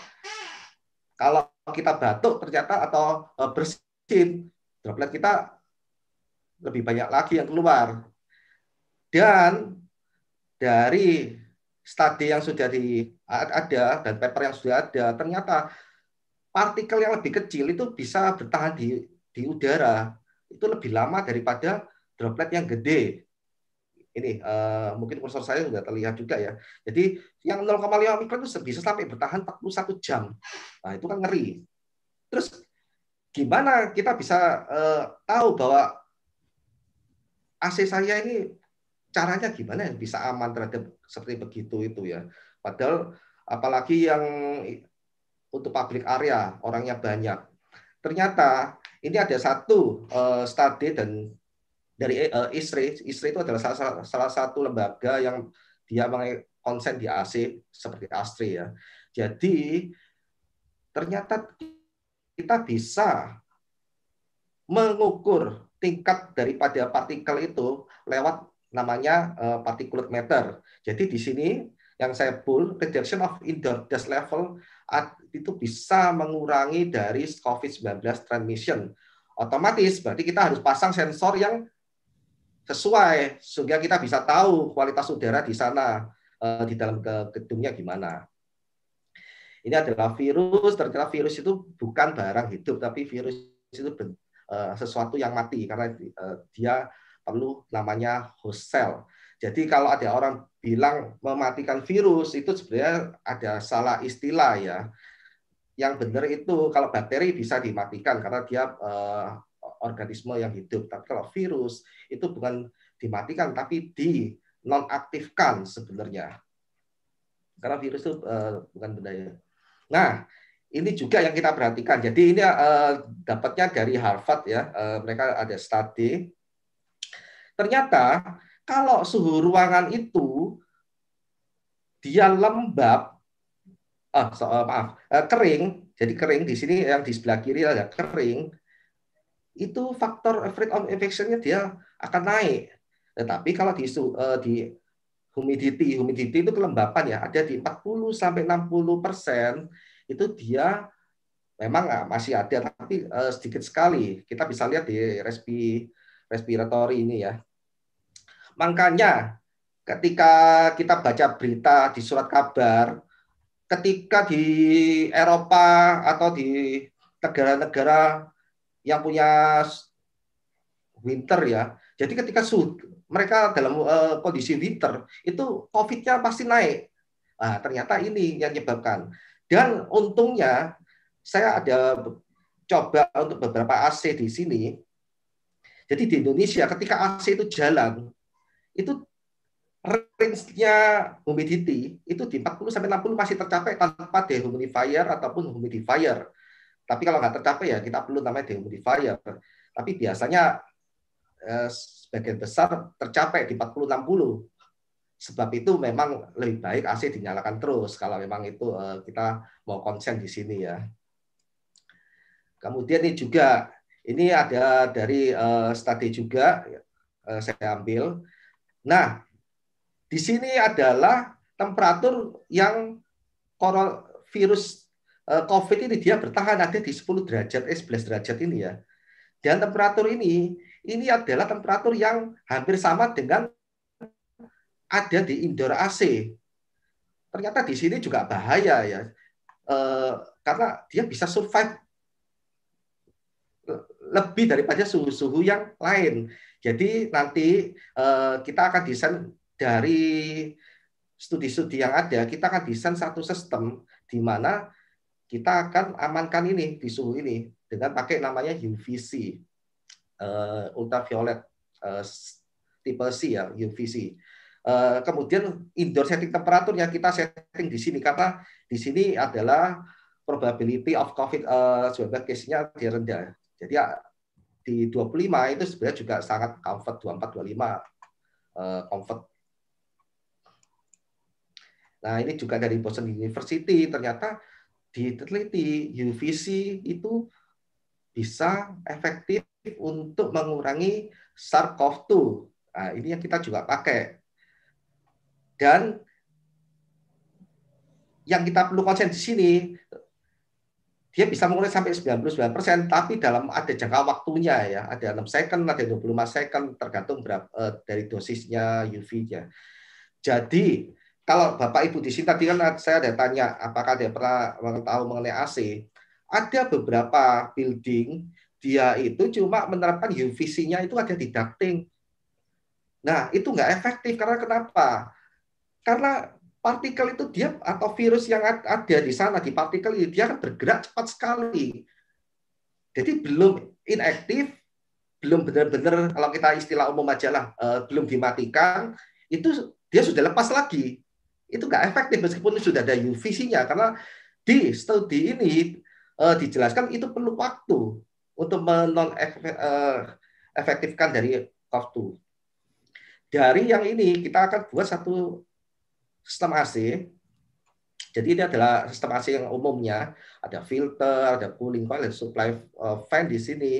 kalau kita batuk ternyata atau eh, bersin, droplet kita lebih banyak lagi yang keluar. Dan dari studi yang sudah di, ada dan paper yang sudah ada, ternyata partikel yang lebih kecil itu bisa bertahan di di udara itu lebih lama daripada droplet yang gede. Ini uh, mungkin kursor saya nggak terlihat juga ya. Jadi yang 0,5 mikron itu bisa sampai bertahan 41 jam. Nah itu kan ngeri. Terus gimana kita bisa uh, tahu bahwa AC saya ini caranya gimana yang bisa aman terhadap seperti begitu itu ya. Padahal apalagi yang untuk public area orangnya banyak. Ternyata ini ada satu uh, eh, studi dan dari uh, eh, istri istri itu adalah salah, salah satu lembaga yang dia konsen di AC seperti ASTRI ya. Jadi ternyata kita bisa mengukur tingkat daripada partikel itu lewat namanya uh, particulate meter Jadi di sini yang saya pull, reduction of indoor dust level itu bisa mengurangi dari COVID-19 transmission. Otomatis berarti kita harus pasang sensor yang sesuai sehingga kita bisa tahu kualitas udara di sana eh, di dalam gedungnya gimana. Ini adalah virus, ternyata virus itu bukan barang hidup, tapi virus itu eh, sesuatu yang mati karena eh, dia perlu namanya host cell. Jadi kalau ada orang bilang mematikan virus itu sebenarnya ada salah istilah ya. Yang benar itu kalau bakteri bisa dimatikan karena dia eh, organisme yang hidup. Tapi kalau virus itu bukan dimatikan tapi di nonaktifkan sebenarnya. Karena virus itu eh, bukan benda ya. Nah, ini juga yang kita perhatikan. Jadi ini eh, dapatnya dari Harvard ya. Eh, mereka ada studi. Ternyata kalau suhu ruangan itu dia lembab, ah, so, ah, maaf, eh, kering, jadi kering di sini yang di sebelah kiri ada kering, itu faktor rate of infection-nya dia akan naik. Tetapi kalau di, eh, di humidity, humidity itu kelembapan ya, ada di 40 sampai 60 persen itu dia memang ah, masih ada tapi eh, sedikit sekali. Kita bisa lihat di respi respiratory ini ya. Makanya Ketika kita baca berita di surat kabar, ketika di Eropa atau di negara-negara yang punya winter ya, jadi ketika suhu mereka dalam uh, kondisi winter itu COVID-nya pasti naik. Nah, ternyata ini yang menyebabkan. Dan untungnya saya ada coba untuk beberapa AC di sini. Jadi di Indonesia ketika AC itu jalan, itu range-nya humidity itu di 40 sampai 60 masih tercapai tanpa dehumidifier ataupun humidifier. Tapi kalau nggak tercapai ya kita perlu namanya dehumidifier. Tapi biasanya eh, sebagian besar tercapai di 40 60. Sebab itu memang lebih baik AC dinyalakan terus kalau memang itu eh, kita mau konsen di sini ya. Kemudian ini juga ini ada dari eh, studi juga eh, saya ambil. Nah, di sini adalah temperatur yang virus eh, COVID ini dia bertahan ada di 10 derajat, eh 11 derajat ini ya. Dan temperatur ini, ini adalah temperatur yang hampir sama dengan ada di indoor AC. Ternyata di sini juga bahaya ya, e, karena dia bisa survive lebih daripada suhu-suhu yang lain. Jadi nanti e, kita akan desain dari studi-studi yang ada, kita akan desain satu sistem di mana kita akan amankan ini di suhu ini dengan pakai namanya UVC, uh, eh, ultraviolet uh, tipe C ya, UVC. Uh, eh, kemudian indoor setting temperatur temperaturnya kita setting di sini karena di sini adalah probability of covid sebagai uh, case-nya di rendah. Jadi uh, di 25 itu sebenarnya juga sangat comfort 24 25 uh, comfort Nah, ini juga dari Boston University ternyata diteliti UVC itu bisa efektif untuk mengurangi SARS-CoV-2. Nah, ini yang kita juga pakai. Dan yang kita perlu konsen di sini, dia bisa mengurangi sampai 99%, tapi dalam ada jangka waktunya ya, ada 6 second, ada 25 second, tergantung berapa, eh, dari dosisnya UV-nya. Jadi, kalau Bapak Ibu di sini tadi kan saya ada tanya apakah dia pernah mengetahui mengenai AC. Ada beberapa building dia itu cuma menerapkan UVC-nya itu ada di ducting. Nah, itu nggak efektif karena kenapa? Karena partikel itu dia atau virus yang ada di sana di partikel itu dia akan bergerak cepat sekali. Jadi belum inaktif, belum benar-benar kalau kita istilah umum aja lah, eh, belum dimatikan, itu dia sudah lepas lagi itu nggak efektif meskipun sudah ada UVC-nya karena di studi ini uh, dijelaskan itu perlu waktu untuk menon eh, efektifkan dari COV2. Dari yang ini kita akan buat satu sistem AC. Jadi ini adalah sistem AC yang umumnya ada filter, ada cooling coil, ada supply eh, fan di sini.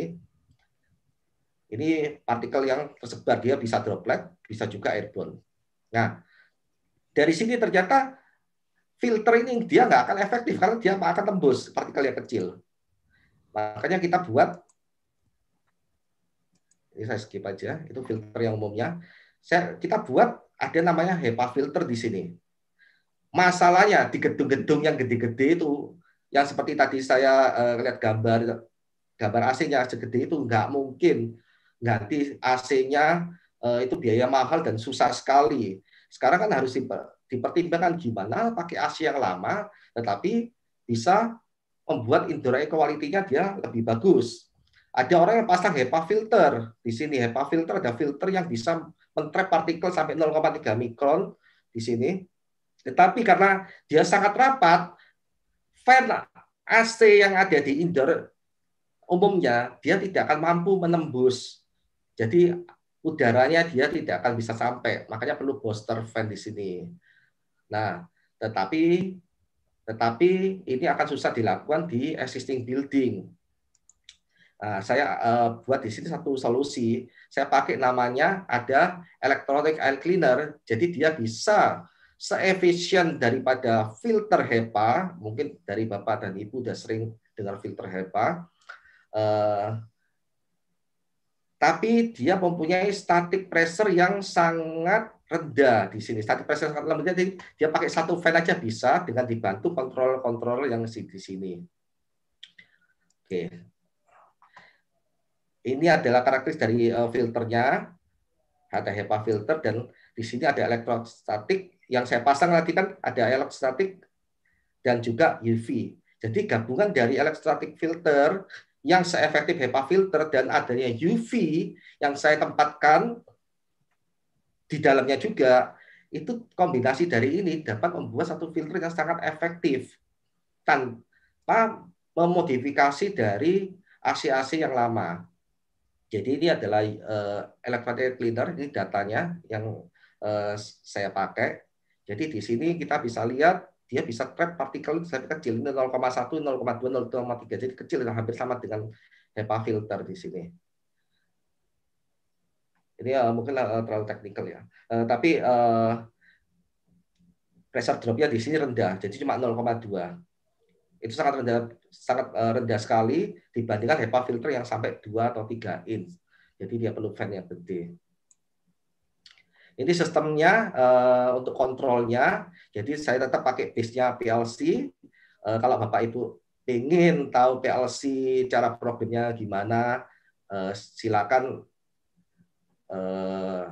Ini partikel yang tersebar dia bisa droplet, bisa juga airborne. Nah, dari sini ternyata filter ini dia nggak akan efektif karena dia akan tembus partikel yang kecil. Makanya kita buat ini saya skip aja, itu filter yang umumnya. Saya, kita buat ada namanya HEPA filter di sini. Masalahnya di gedung-gedung yang gede-gede itu, yang seperti tadi saya uh, eh, lihat gambar gambar AC-nya segede itu nggak mungkin ganti AC-nya uh, eh, itu biaya mahal dan susah sekali. Sekarang kan harus dipertimbangkan gimana pakai AC yang lama, tetapi bisa membuat indoor air quality-nya dia lebih bagus. Ada orang yang pasang HEPA filter. Di sini HEPA filter ada filter yang bisa mentrap partikel sampai 0,3 mikron di sini. Tetapi karena dia sangat rapat, fan AC yang ada di indoor umumnya dia tidak akan mampu menembus. Jadi udaranya dia tidak akan bisa sampai. Makanya perlu booster fan di sini. Nah, tetapi tetapi ini akan susah dilakukan di existing building. Nah, saya uh, buat di sini satu solusi. Saya pakai namanya ada electronic air cleaner. Jadi dia bisa seefisien daripada filter HEPA. Mungkin dari bapak dan ibu sudah sering dengar filter HEPA. Uh, tapi dia mempunyai static pressure yang sangat rendah di sini. Static pressure sangat rendah, jadi dia pakai satu fan aja bisa dengan dibantu kontrol-kontrol yang di sini. Oke. Ini adalah karakteristik dari eh, filternya. Ada HEPA filter dan di sini ada elektrostatik yang saya pasang lagi kan ada elektrostatik dan juga UV. Jadi gabungan dari elektrostatik filter yang seefektif HEPA filter dan adanya UV yang saya tempatkan di dalamnya juga itu kombinasi dari ini dapat membuat satu filter yang sangat efektif tanpa memodifikasi dari AC-AC yang lama. Jadi ini adalah uh, eh, electronic cleaner ini datanya yang eh, saya pakai. Jadi di sini kita bisa lihat dia bisa trap partikel itu sangat kecil ini 0,1, 0,2, 0,3 jadi kecil hampir sama dengan HEPA filter di sini. Ini uh, mungkin uh, terlalu teknikal ya. Uh, tapi uh, pressure dropnya di sini rendah, jadi cuma 0,2. Itu sangat rendah, sangat uh, rendah sekali dibandingkan HEPA filter yang sampai 2 atau 3 inch. Jadi dia perlu fan yang gede. Ini sistemnya uh, untuk kontrolnya. Jadi saya tetap pakai base-nya PLC. Uh, eh, kalau Bapak Ibu ingin tahu PLC cara problemnya gimana, uh, silakan uh,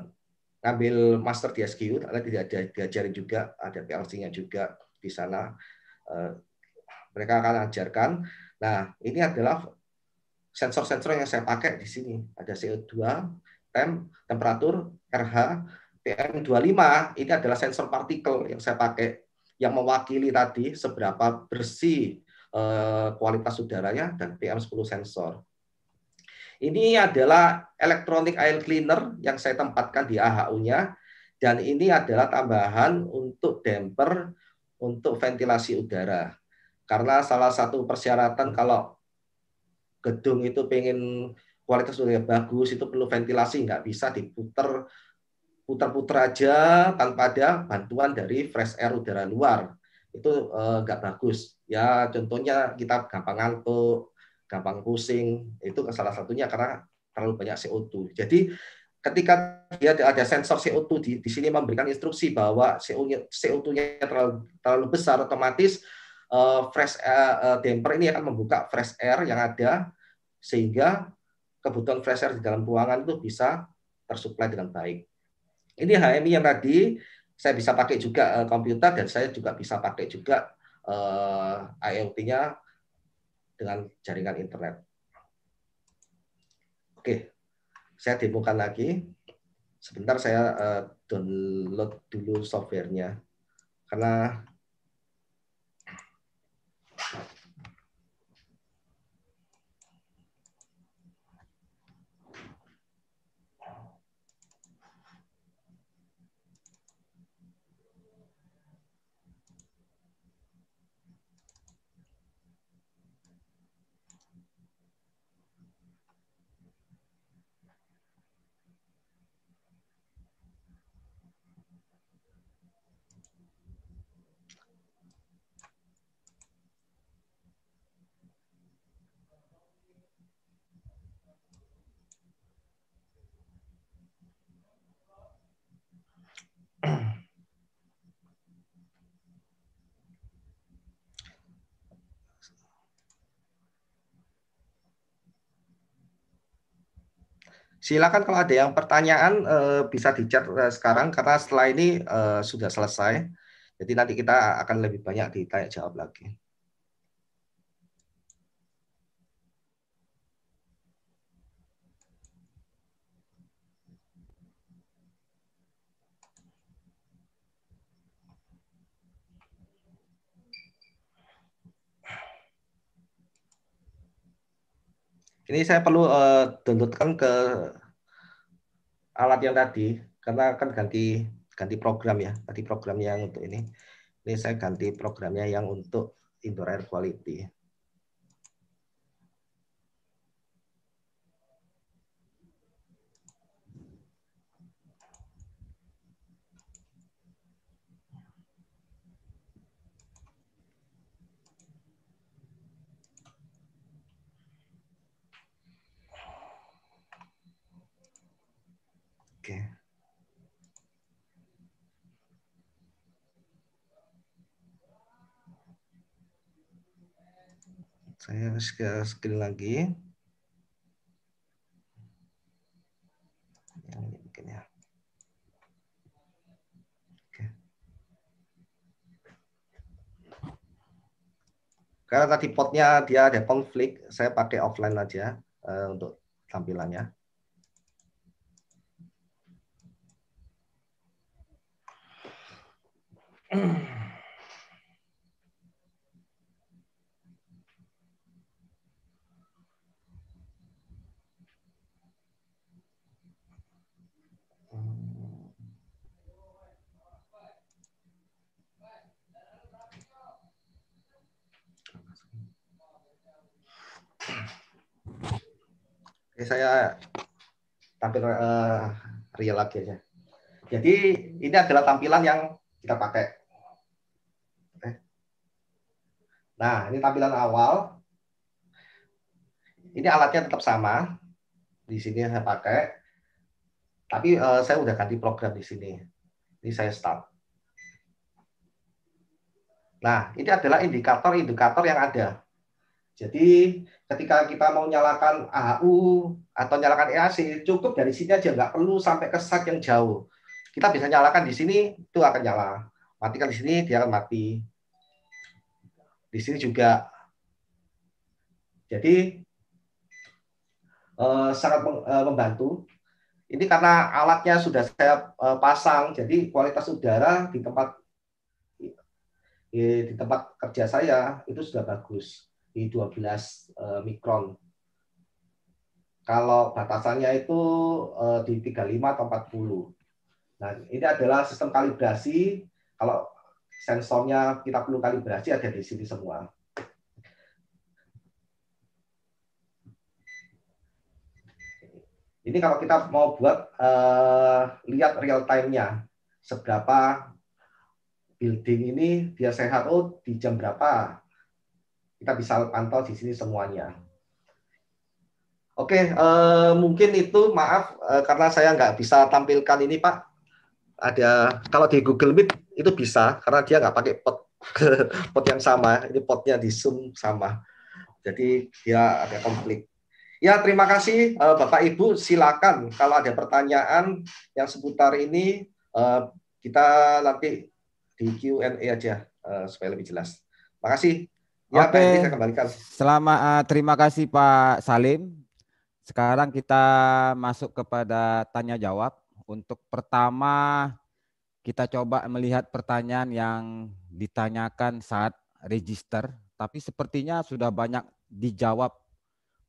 ambil master di SQ, karena tidak ada diajarin juga, ada PLC-nya juga di sana. Uh, mereka akan ajarkan. Nah, ini adalah sensor-sensor yang saya pakai di sini. Ada CO2, temp, e temperatur, RH, PM25 ini adalah sensor partikel yang saya pakai yang mewakili tadi seberapa bersih eh, kualitas udaranya dan PM10 sensor. Ini adalah elektronik air cleaner yang saya tempatkan di AHU-nya dan ini adalah tambahan untuk damper untuk ventilasi udara. Karena salah satu persyaratan kalau gedung itu pengen kualitas udara bagus itu perlu ventilasi nggak bisa diputer putar-putar aja tanpa ada bantuan dari fresh air udara luar itu eh, nggak uh, bagus ya contohnya kita gampang ngantuk gampang pusing itu salah satunya karena terlalu banyak CO2 jadi ketika dia ada sensor CO2 di, di sini memberikan instruksi bahwa CO2-nya terlalu, terlalu besar otomatis uh, fresh air uh, eh, damper ini akan membuka fresh air yang ada sehingga kebutuhan fresh air di dalam ruangan itu bisa tersuplai dengan baik. Ini HMI yang tadi saya bisa pakai juga uh, komputer dan saya juga bisa pakai juga uh, eh, IoT-nya dengan jaringan internet. Oke, saya demokan lagi. Sebentar saya uh, download dulu softwarenya karena Silakan kalau ada yang pertanyaan uh, bisa dicat uh, eh, sekarang karena setelah ini uh, sudah selesai. Jadi nanti kita akan lebih banyak ditanya jawab lagi. Ini saya perlu uh, ke alat yang tadi karena akan ganti ganti program ya. Tadi programnya untuk ini. Ini saya ganti programnya yang untuk indoor air quality. sekali lagi. Yang ini mungkin ya. Karena tadi potnya dia ada konflik, saya pakai offline aja uh, untuk tampilannya. Mm. Oke, saya tampil uh, real lagi aja. Jadi ini adalah tampilan yang kita pakai. Eh. Nah, ini tampilan awal. Ini alatnya tetap sama. Di sini saya pakai. Tapi uh, saya udah ganti program di sini. Ini saya start. Nah, ini adalah indikator-indikator yang ada. Jadi ketika kita mau nyalakan AHU atau nyalakan EAC, cukup dari sini aja, nggak perlu sampai ke sat yang jauh. Kita bisa nyalakan di sini, itu akan nyala. Matikan di sini, dia akan mati. Di sini juga. Jadi eh, sangat eh, membantu. Ini karena alatnya sudah saya eh, pasang, jadi kualitas udara di tempat di tempat kerja saya itu sudah bagus di 12 belas eh, mikron. Kalau batasannya itu eh, tiga di 35 atau 40. Nah, ini adalah sistem kalibrasi. Kalau sensornya kita perlu kalibrasi ada di sini semua. Ini kalau kita mau buat eh, lihat real time-nya seberapa building ini dia sehat oh di jam berapa kita bisa pantau di sini semuanya. Oke, eh, mungkin itu maaf eh, karena saya nggak bisa tampilkan ini Pak. Ada kalau di Google Meet itu bisa karena dia nggak pakai pot pot yang sama. Ini potnya di Zoom sama. Jadi dia ada konflik. Ya terima kasih eh, Bapak Ibu. Silakan kalau ada pertanyaan yang seputar ini eh, kita nanti di Q&A aja eh, supaya lebih jelas. terima kasih Ya, Oke. Pak, uh, eh, terima kasih Pak Salim. Sekarang kita masuk kepada tanya jawab. Untuk pertama kita coba melihat pertanyaan yang ditanyakan saat register, tapi sepertinya sudah banyak dijawab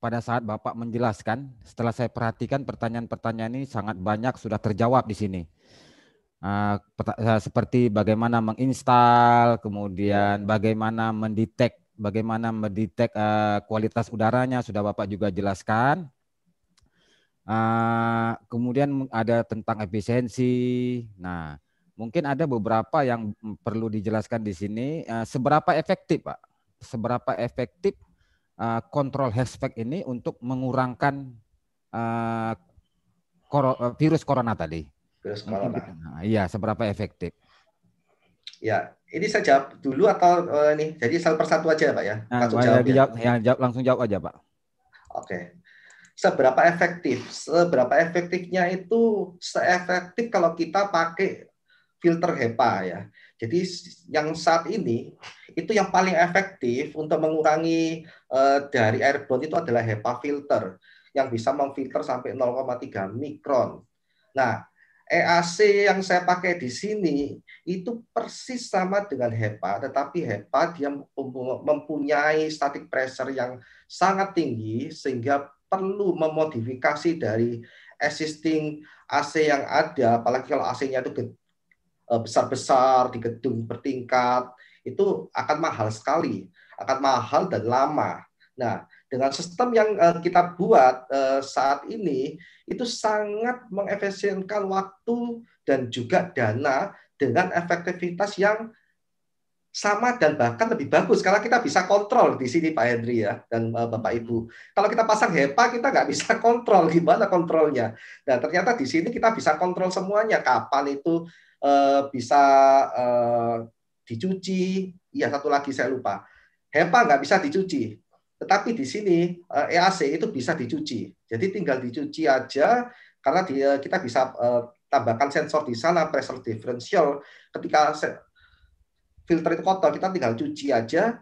pada saat Bapak menjelaskan. Setelah saya perhatikan pertanyaan-pertanyaan ini sangat banyak sudah terjawab di sini. Uh, seperti bagaimana menginstal, kemudian bagaimana mendetek bagaimana mendetek eh, kualitas udaranya sudah Bapak juga jelaskan. Uh, kemudian ada tentang efisiensi. Nah, mungkin ada beberapa yang perlu dijelaskan di sini. Uh, seberapa efektif, Pak? Seberapa efektif uh, kontrol hashtag ini untuk mengurangkan uh, kor virus corona tadi? Virus corona. nah, iya, seberapa efektif? Ya, ini saya jawab dulu atau uh, eh, nih? Jadi satu persatu aja, ya, Pak ya. Nah, langsung jawab, ya. jawab ya. jawab langsung jawab aja, Pak. Oke. Seberapa efektif? Seberapa efektifnya itu seefektif kalau kita pakai filter HEPA ya. Jadi yang saat ini itu yang paling efektif untuk mengurangi uh, dari airborne itu adalah HEPA filter yang bisa memfilter sampai 0,3 mikron. Nah, EAC yang saya pakai di sini itu persis sama dengan HEPA, tetapi HEPA dia mempunyai static pressure yang sangat tinggi sehingga perlu memodifikasi dari existing AC yang ada, apalagi kalau AC-nya itu e, besar-besar di gedung bertingkat, itu akan mahal sekali, akan mahal dan lama. Nah, dengan sistem yang uh, kita buat uh, saat ini itu sangat mengefisienkan waktu dan juga dana dengan efektivitas yang sama dan bahkan lebih bagus karena kita bisa kontrol di sini Pak Hendri ya dan uh, Bapak Ibu. Kalau kita pasang HEPA kita nggak bisa kontrol gimana kontrolnya. Dan ternyata di sini kita bisa kontrol semuanya kapan itu uh, bisa uh, dicuci. Iya satu lagi saya lupa. HEPA nggak bisa dicuci. Tetapi di sini EAC eh, e itu bisa dicuci. Jadi tinggal dicuci aja karena dia, eh, kita bisa eh, tambahkan sensor di sana pressure differential ketika filter itu kotor kita tinggal cuci aja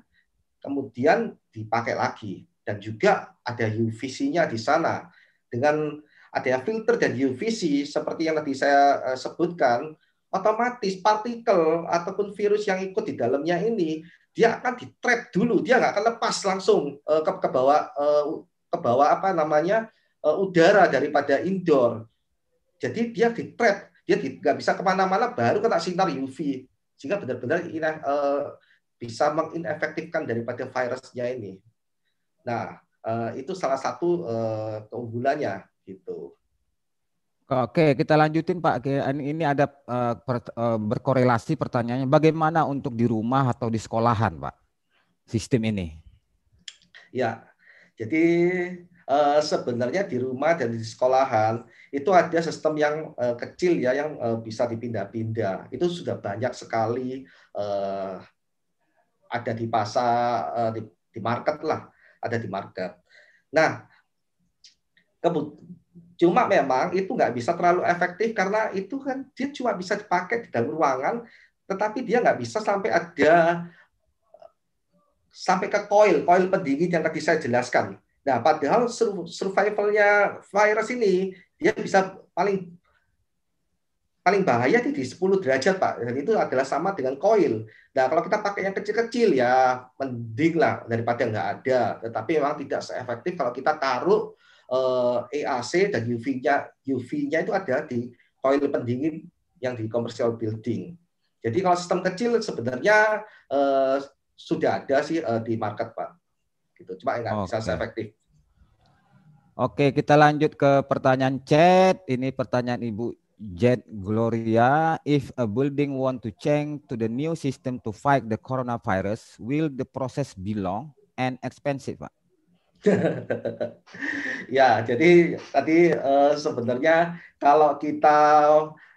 kemudian dipakai lagi dan juga ada UVC-nya di sana dengan ada filter dan UVC seperti yang tadi saya sebutkan otomatis partikel ataupun virus yang ikut di dalamnya ini dia akan di trap dulu, dia nggak akan lepas langsung eh, ke, ke bawah eh, ke bawah apa namanya eh, udara daripada indoor. Jadi dia di trap, dia nggak bisa kemana-mana, baru kena sinar UV sehingga benar-benar uh, bisa menginefektifkan daripada virusnya ini. Nah, itu salah satu keunggulannya gitu. Oke, kita lanjutin Pak. Ini ada eh, eh, berkorelasi pertanyaannya. Bagaimana untuk di rumah atau di sekolahan, Pak? Sistem ini? Ya, jadi eh, sebenarnya di rumah dan di sekolahan itu ada sistem yang kecil ya, yang bisa dipindah-pindah. Itu sudah banyak sekali ada di pasar, di, di market lah, ada di market. Nah, Cuma memang itu nggak bisa terlalu efektif karena itu kan dia cuma bisa dipakai di dalam ruangan, tetapi dia nggak bisa sampai ada sampai ke koil koil pendingin yang tadi saya jelaskan. Nah, padahal survivalnya virus ini dia bisa paling paling bahaya di 10 derajat Pak. Dan itu adalah sama dengan koil. Nah, kalau kita pakai yang kecil-kecil ya mending lah daripada nggak ada. Tetapi memang tidak seefektif kalau kita taruh EAC eh, e dan UV-nya UV-nya itu ada di coil pendingin yang di commercial building. Jadi kalau sistem kecil sebenarnya uh, sudah ada sih uh, di market pak. Gitu. Cuma nggak okay. bisa seefektif. Oke, kita lanjut ke pertanyaan chat. Ini pertanyaan Ibu Jet Gloria. If a building want to change to the new system to fight the coronavirus, will the process be long and expensive, Pak? ya, jadi tadi eh, sebenarnya kalau kita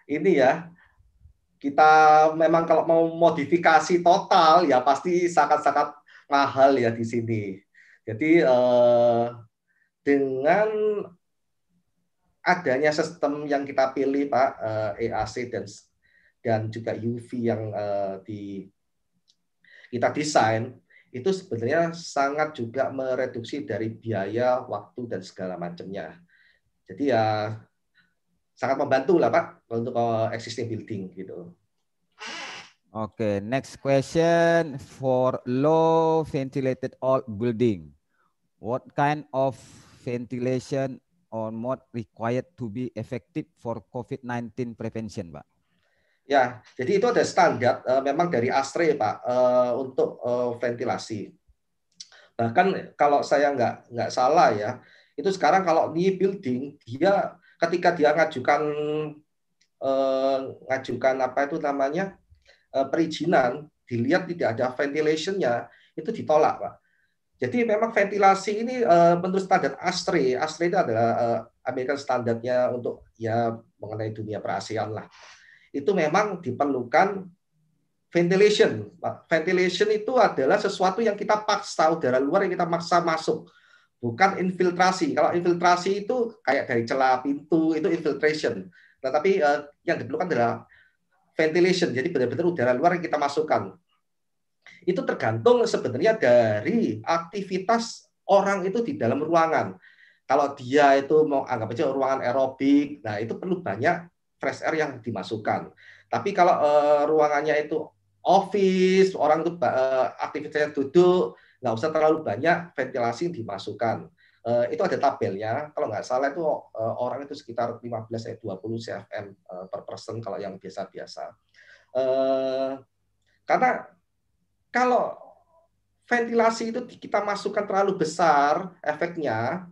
ini ya kita memang kalau mau modifikasi total ya pasti sangat-sangat mahal ya di sini. Jadi eh, dengan adanya sistem yang kita pilih Pak eh, EAC dan dan juga UV yang eh, di kita desain itu sebenarnya sangat juga mereduksi dari biaya, waktu, dan segala macamnya. Jadi ya sangat membantu lah Pak untuk eh, existing building gitu. Oke, okay, next question for low ventilated old building. What kind of ventilation or mode required to be effective for COVID-19 prevention, Pak? Ya, jadi itu ada standar eh, memang dari ASTRE ya, Pak eh, untuk eh, ventilasi. Bahkan kalau saya nggak nggak salah ya, itu sekarang kalau di building dia ketika dia ngajukan ngajukan apa itu namanya perizinan dilihat tidak ada ventilationnya itu ditolak pak jadi memang ventilasi ini bentuk menurut standar ASTRE ASTRE itu adalah American standarnya untuk ya mengenai dunia perasian lah itu memang diperlukan ventilation. Ventilation itu adalah sesuatu yang kita paksa udara luar yang kita maksa masuk, bukan infiltrasi. Kalau infiltrasi itu kayak dari celah pintu itu infiltration. Nah, tapi eh, yang diperlukan adalah ventilation. Jadi benar-benar udara luar yang kita masukkan. Itu tergantung sebenarnya dari aktivitas orang itu di dalam ruangan. Kalau dia itu mau anggap aja ruangan aerobik, nah itu perlu banyak fresh air yang dimasukkan. Tapi kalau uh, ruangannya itu office, orang itu uh, eh, aktivitasnya duduk, nggak usah terlalu banyak ventilasi yang dimasukkan. Uh, itu ada tabelnya, kalau nggak salah itu uh, orang itu sekitar 15 eh, 20 cfm uh, per person kalau yang biasa-biasa. Uh, karena kalau ventilasi itu kita masukkan terlalu besar efeknya,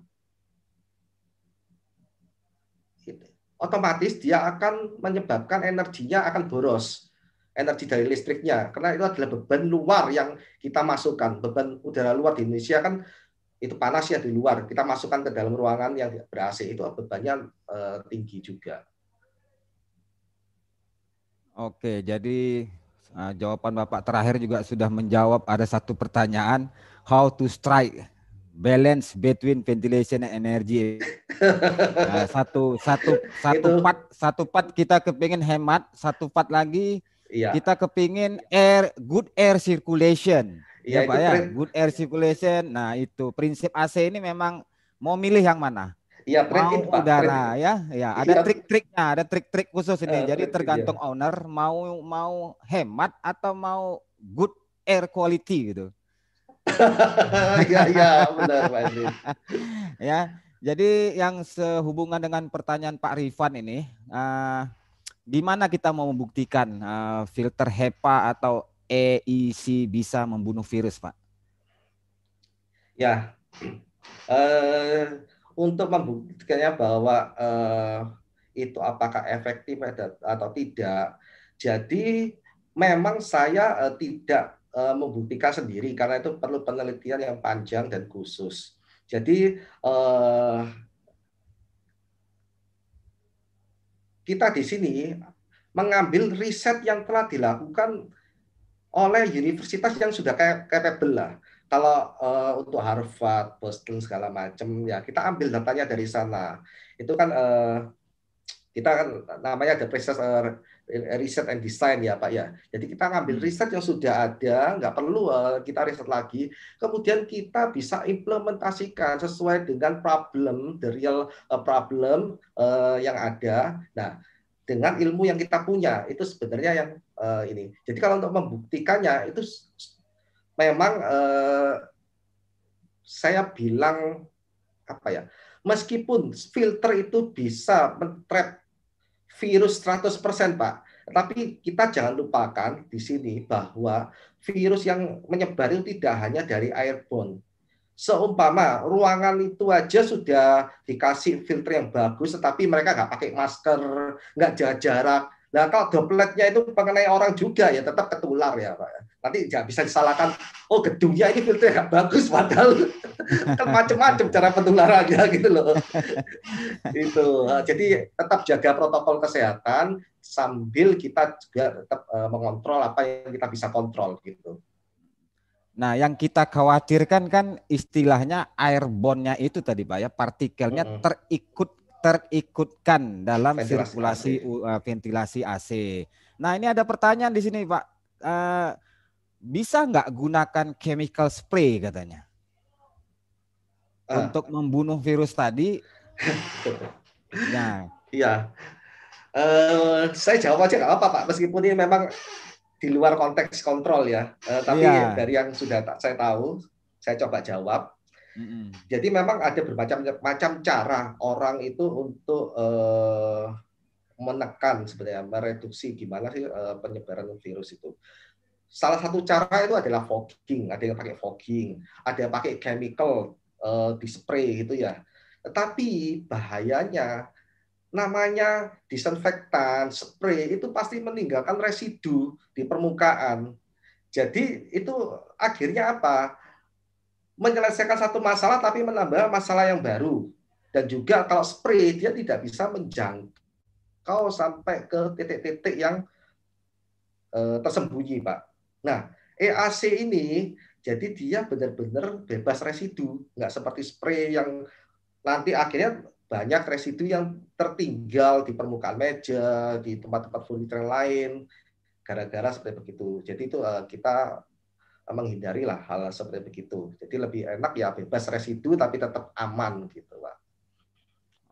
otomatis dia akan menyebabkan energinya akan boros. Energi dari listriknya. Karena itu adalah beban luar yang kita masukkan. Beban udara luar di Indonesia kan itu panas ya di luar. Kita masukkan ke dalam ruangan yang ber-AC itu bebannya eh, tinggi juga. Oke, jadi eh, jawaban Bapak terakhir juga sudah menjawab ada satu pertanyaan, how to strike balance between ventilation and energy. nah, satu satu satu itu. part satu part kita kepingin hemat, satu part lagi iya. kita kepingin air good air circulation. Iya, ya, Pak ya, good air circulation. Nah, itu prinsip AC ini memang mau milih yang mana? Iya, mau udara print. ya. Ya, ada ya. trik-triknya, ada trik-trik khusus ini. Uh, Jadi print, tergantung ya. owner mau mau hemat atau mau good air quality gitu. ya, ya, benar Pak Andri. ya, jadi yang sehubungan dengan pertanyaan Pak Rifan ini, uh, eh, mana kita mau membuktikan uh, filter HEPA atau EIC bisa membunuh virus, Pak? Ya, uh, untuk membuktikannya bahwa uh, itu apakah efektif atau tidak, jadi memang saya uh, tidak Eh, membuktikan sendiri karena itu perlu penelitian yang panjang dan khusus. Jadi eh, kita di sini mengambil riset yang telah dilakukan oleh universitas yang sudah capable lah. Kalau eh, untuk Harvard, Boston segala macam ya kita ambil datanya dari sana. Itu kan kita kan namanya ada proses Eh, riset and design ya Pak ya. Jadi kita ngambil hmm. riset yang sudah ada, nggak perlu eh, kita riset lagi. Kemudian kita bisa implementasikan sesuai dengan problem, the real eh, problem yang ada. Nah, dengan ilmu yang kita punya itu sebenarnya yang ini. Jadi kalau untuk membuktikannya itu memang saya bilang apa ya? Meskipun filter itu bisa men-trap virus 100%, Pak. Tapi kita jangan lupakan di sini bahwa virus yang menyebar itu tidak hanya dari airborne. Seumpama ruangan itu aja sudah dikasih filter yang bagus, tetapi mereka nggak pakai masker, nggak jaga jarak. Nah kalau dropletnya itu mengenai orang juga ya tetap ketular ya Pak. Nanti nggak bisa disalahkan, oh gedungnya ini filternya nggak bagus, padahal kan macam-macam cara penularannya gitu loh. itu. Eh, jadi tetap jaga protokol kesehatan sambil kita juga tetap eh, mengontrol apa yang kita bisa kontrol gitu. Nah, yang kita khawatirkan kan istilahnya airborne-nya itu tadi Pak ya, partikelnya mm -hmm. terikut terikutkan dalam ventilasi sirkulasi AC. Eh, ventilasi AC. Nah, ini ada pertanyaan di sini Pak. Uh, bisa nggak gunakan chemical spray katanya uh. untuk membunuh virus tadi. nah, iya. Uh, saya jawab aja nggak apa-apa Pak, meskipun ini memang di luar konteks kontrol ya. Uh, tapi yeah. dari yang sudah tak, saya tahu, saya coba jawab. mm hmm Jadi memang ada bermacam-macam cara orang itu untuk uh, menekan sebenarnya mereduksi gimana sih uh, penyebaran virus itu. Salah satu cara itu adalah fogging, ada yang pakai fogging, ada yang pakai chemical uh, eh, dispray gitu ya. Tetapi bahayanya namanya disinfektan, spray itu pasti meninggalkan residu di permukaan. Jadi itu akhirnya apa? Menyelesaikan satu masalah tapi menambah masalah yang baru. Dan juga kalau spray dia tidak bisa menjangkau sampai ke titik-titik yang eh, tersembunyi, Pak. Nah, EAC ini jadi dia benar-benar bebas residu, nggak seperti spray yang nanti akhirnya banyak residu yang tertinggal di permukaan meja, di tempat-tempat furniture lain, gara-gara seperti begitu. Jadi itu eh, kita eh, menghindari lah hal seperti begitu. Jadi lebih enak ya bebas residu tapi tetap aman gitu, Pak.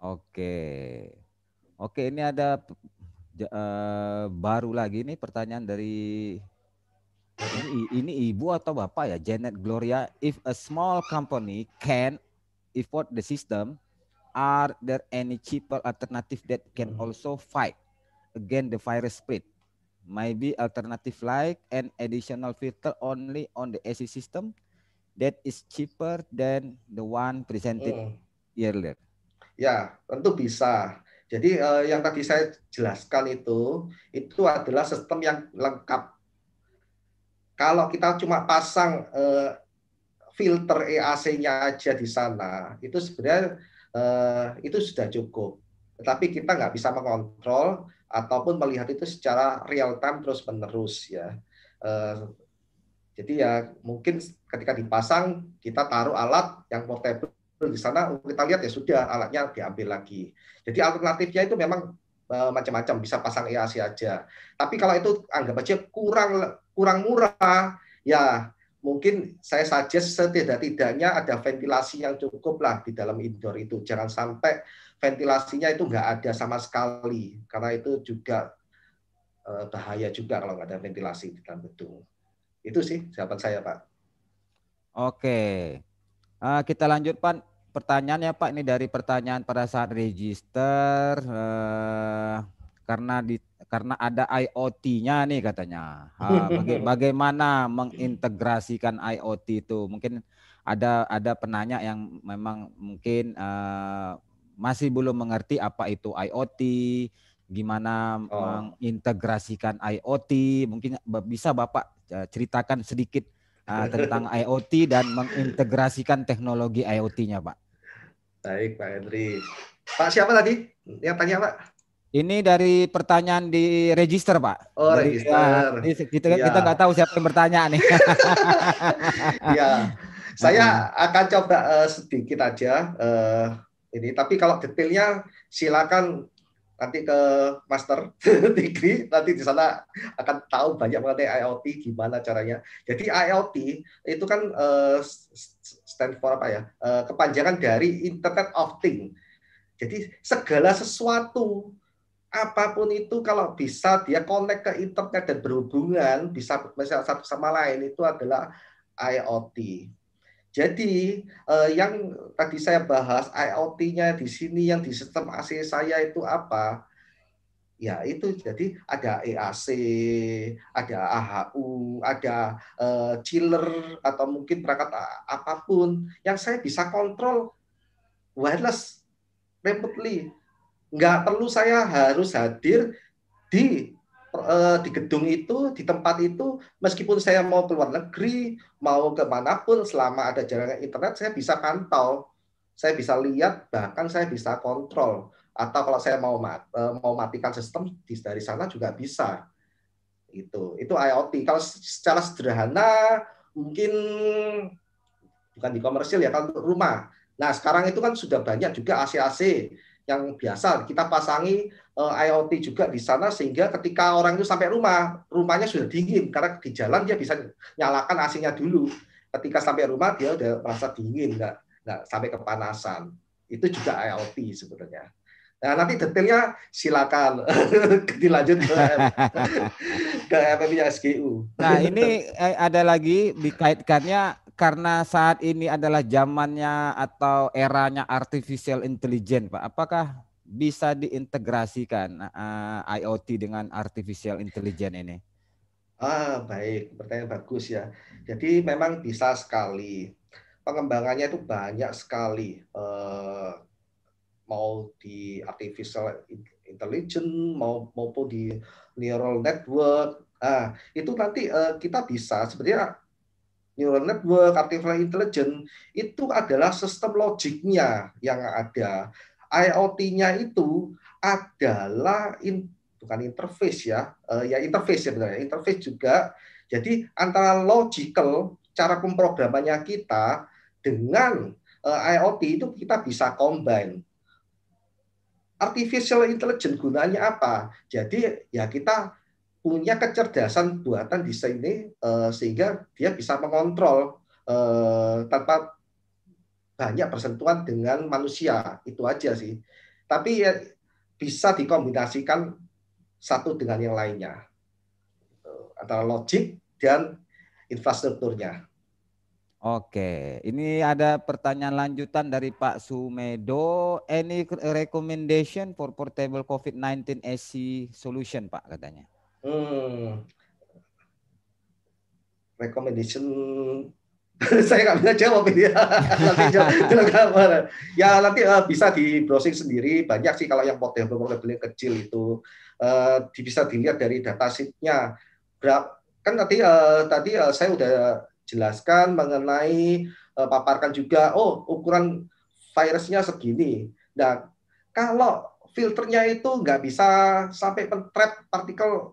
Oke. Oke, ini ada uh, baru lagi nih pertanyaan dari ini, ini ibu atau bapak ya Janet Gloria if a small company can afford the system are there any cheaper alternative that can hmm. also fight against the virus spread maybe alternative like an additional filter only on the AC system that is cheaper than the one presented hmm. earlier. Ya, tentu bisa. Jadi eh, yang tadi saya jelaskan itu itu adalah sistem yang lengkap kalau kita cuma pasang eh, filter EAC-nya aja di sana, itu sebenarnya eh, itu sudah cukup. Tetapi kita nggak bisa mengontrol ataupun melihat itu secara real time terus menerus ya. Eh, jadi ya mungkin ketika dipasang kita taruh alat yang portable di sana kita lihat ya sudah alatnya diambil lagi. Jadi alternatifnya itu memang Eh, macam-macam bisa pasang IAC aja. Tapi kalau itu anggap aja kurang kurang murah, ya mungkin saya suggest setidak-tidaknya ada ventilasi yang cukup lah di dalam indoor itu. Jangan sampai ventilasinya itu nggak ada sama sekali, karena itu juga eh, bahaya juga kalau nggak ada ventilasi di dalam gedung. Itu sih jawaban saya, Pak. Oke. Ah, kita lanjut, Pak pertanyaannya Pak ini dari pertanyaan pada saat register eh, karena di karena ada IoT-nya nih katanya. Ha, baga bagaimana mengintegrasikan IoT itu? Mungkin ada ada penanya yang memang mungkin eh, masih belum mengerti apa itu IoT, gimana oh. mengintegrasikan IoT. Mungkin bisa Bapak eh, ceritakan sedikit uh, tentang IoT dan mengintegrasikan teknologi IoT-nya, Pak. Baik, Pak Henry. Pak siapa tadi yang tanya, Pak? Ini dari pertanyaan di register, Pak. Oh, dari, register. Ya, kita ya. nggak tahu siapa yang bertanya nih. Iya. Saya akan coba uh, sedikit aja uh, ini, tapi kalau detailnya silakan nanti ke master degree nanti di sana akan tahu banyak mengenai IoT gimana caranya. Jadi IoT itu kan eh, stand for apa ya? Uh, kepanjangan dari Internet of Things. Jadi segala sesuatu apapun itu kalau bisa dia connect ke internet dan berhubungan bisa misalnya satu sama lain itu adalah IoT. Jadi eh, yang tadi saya bahas IoT-nya di sini yang di sistem AC saya itu apa? ya itu jadi ada EAC, ada AHU, ada uh, chiller atau mungkin perangkat apapun yang saya bisa kontrol wireless remotely. Nggak perlu saya harus hadir di eh, di gedung itu, di tempat itu, meskipun saya mau ke luar negeri, mau ke kemanapun, selama ada jaringan internet, saya bisa pantau, saya bisa lihat, bahkan saya bisa kontrol atau kalau saya mau mat, e, mau matikan sistem dari sana juga bisa itu itu IoT kalau secara sederhana mungkin bukan di komersil ya kan rumah nah sekarang itu kan sudah banyak juga AC AC yang biasa kita pasangi e, IoT juga di sana sehingga ketika orang itu sampai rumah rumahnya sudah dingin karena di jalan dia bisa nyalakan AC-nya dulu ketika sampai rumah dia udah merasa dingin nggak nggak sampai kepanasan itu juga IoT sebenarnya. Nah, nanti detailnya silakan dilanjut ke, ke FMI SGU. Nah, ini eh, ada lagi dikaitkannya karena saat ini adalah zamannya atau eranya artificial intelligence, Pak. Apakah bisa diintegrasikan uh, eh, IoT dengan artificial intelligence ini? Ah, baik, pertanyaan bagus ya. Jadi memang bisa sekali. Pengembangannya itu banyak sekali. Uh, mau di artificial intelligence mau maupun di neural network nah, itu nanti uh, kita bisa sebenarnya neural network artificial intelligence itu adalah sistem logiknya yang ada IoT-nya itu adalah in, bukan interface ya, uh, ya interface ya sebenarnya, interface juga. Jadi antara logical cara pemrogramannya kita dengan uh, eh, IoT itu kita bisa combine artificial intelligence gunanya apa? Jadi ya kita punya kecerdasan buatan di sini eh, sehingga dia bisa mengontrol eh, tanpa banyak persentuhan dengan manusia itu aja sih. Tapi ya bisa dikombinasikan satu dengan yang lainnya antara logik dan infrastrukturnya. Oke, ini ada pertanyaan lanjutan dari Pak Sumedo. Any recommendation for portable COVID-19 AC solution, Pak katanya? Hmm. Recommendation saya nggak bisa jawab ini. Ya. nanti jawab, ya nanti uh, bisa di browsing sendiri. Banyak sih kalau yang portable portable yang kecil itu uh, bisa dilihat dari datasheetnya. Kan tadi uh, tadi uh, saya udah Jelaskan mengenai uh, paparkan juga oh ukuran virusnya segini. Nah, kalau filternya itu nggak bisa sampai pentret partikel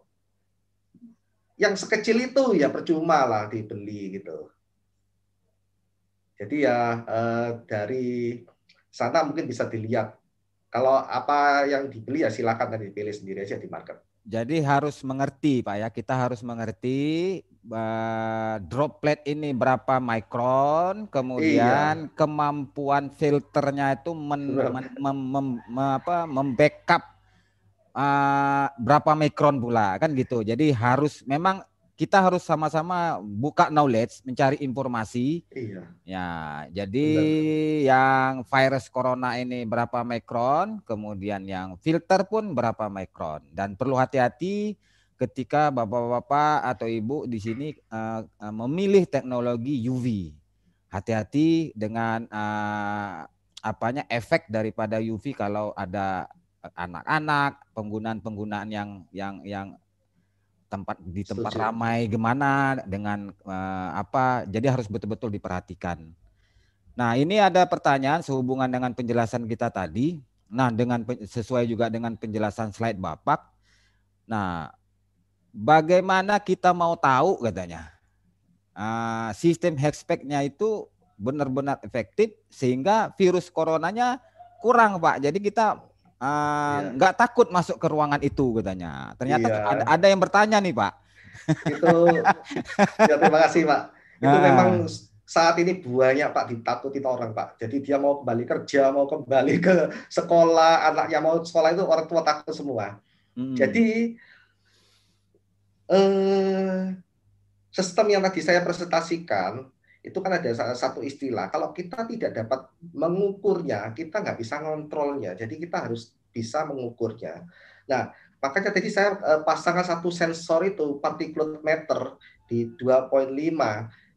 yang sekecil itu ya percuma lah dibeli gitu. Jadi ya uh, dari sana mungkin bisa dilihat kalau apa yang dibeli ya silakan nanti dipilih sendiri aja di market. Jadi harus mengerti Pak ya, kita harus mengerti uh, droplet ini berapa mikron, kemudian iya. kemampuan filternya itu men, men, mem, mem, mem, apa, membackup uh, berapa mikron pula kan gitu. Jadi harus memang kita harus sama-sama buka knowledge, mencari informasi. Iya. Ya, jadi Benar. yang virus corona ini berapa mikron, kemudian yang filter pun berapa mikron dan perlu hati-hati ketika bapak-bapak atau ibu di sini uh, memilih teknologi UV. Hati-hati dengan uh, apanya efek daripada UV kalau ada anak-anak, penggunaan-penggunaan yang yang yang tempat di tempat Setuju. ramai gimana dengan uh, apa jadi harus betul-betul diperhatikan. Nah, ini ada pertanyaan sehubungan dengan penjelasan kita tadi. Nah, dengan sesuai juga dengan penjelasan slide Bapak. Nah, bagaimana kita mau tahu katanya? Uh, sistem hexpack-nya itu benar-benar efektif sehingga virus coronanya kurang, Pak. Jadi kita Iya. nggak uh, yeah. takut masuk ke ruangan itu katanya. Ternyata yeah. ada, ada yang bertanya nih Pak. Itu ya terima kasih Pak. Itu uh. memang saat ini banyak Pak ditakutin orang Pak. Jadi dia mau kembali kerja, mau kembali ke sekolah, anaknya mau sekolah itu orang tua takut semua. Hmm. Jadi uh, sistem yang tadi saya presentasikan itu kan ada satu istilah. Kalau kita tidak dapat mengukurnya, kita nggak bisa ngontrolnya. Jadi kita harus bisa mengukurnya. Nah, makanya tadi saya eh, pasangkan satu sensor itu particulate meter di 2.5.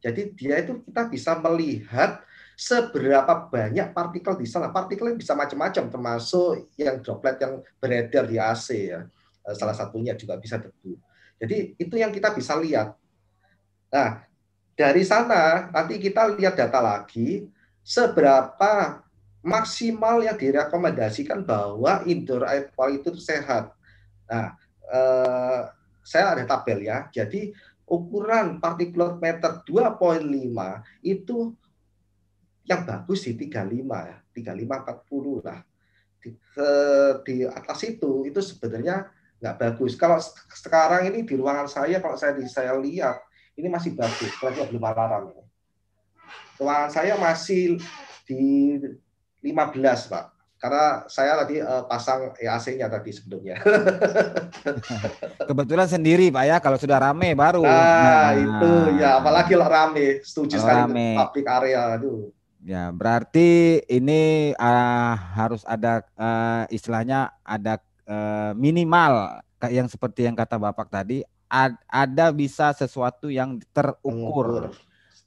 Jadi dia itu kita bisa melihat seberapa banyak partikel di sana. Partikel bisa macam-macam, termasuk yang droplet yang beredar di AC ya. Eh, salah satunya juga bisa debu. Jadi itu yang kita bisa lihat. Nah, dari sana nanti kita lihat data lagi seberapa maksimal yang direkomendasikan bahwa indoor air quality itu sehat. Nah, eh, saya ada tabel ya. Jadi ukuran particulate meter 2.5 itu yang bagus di 35 ya, 35 40 lah. Di, ke, eh, di atas itu itu sebenarnya nggak bagus. Kalau sekarang ini di ruangan saya kalau saya saya lihat ini masih bagus, berarti belum alarm. Ya. Ruangan saya masih di 15, Pak. Karena saya tadi uh, pasang AC-nya tadi sebelumnya. Kebetulan sendiri, Pak ya. Kalau sudah rame baru. Nah, nah. itu ya apalagi kalau rame, setuju sekali rame. public area. Aduh. Ya, berarti ini uh, harus ada uh, istilahnya ada uh, minimal yang seperti yang kata Bapak tadi ad, ada bisa sesuatu yang terukur.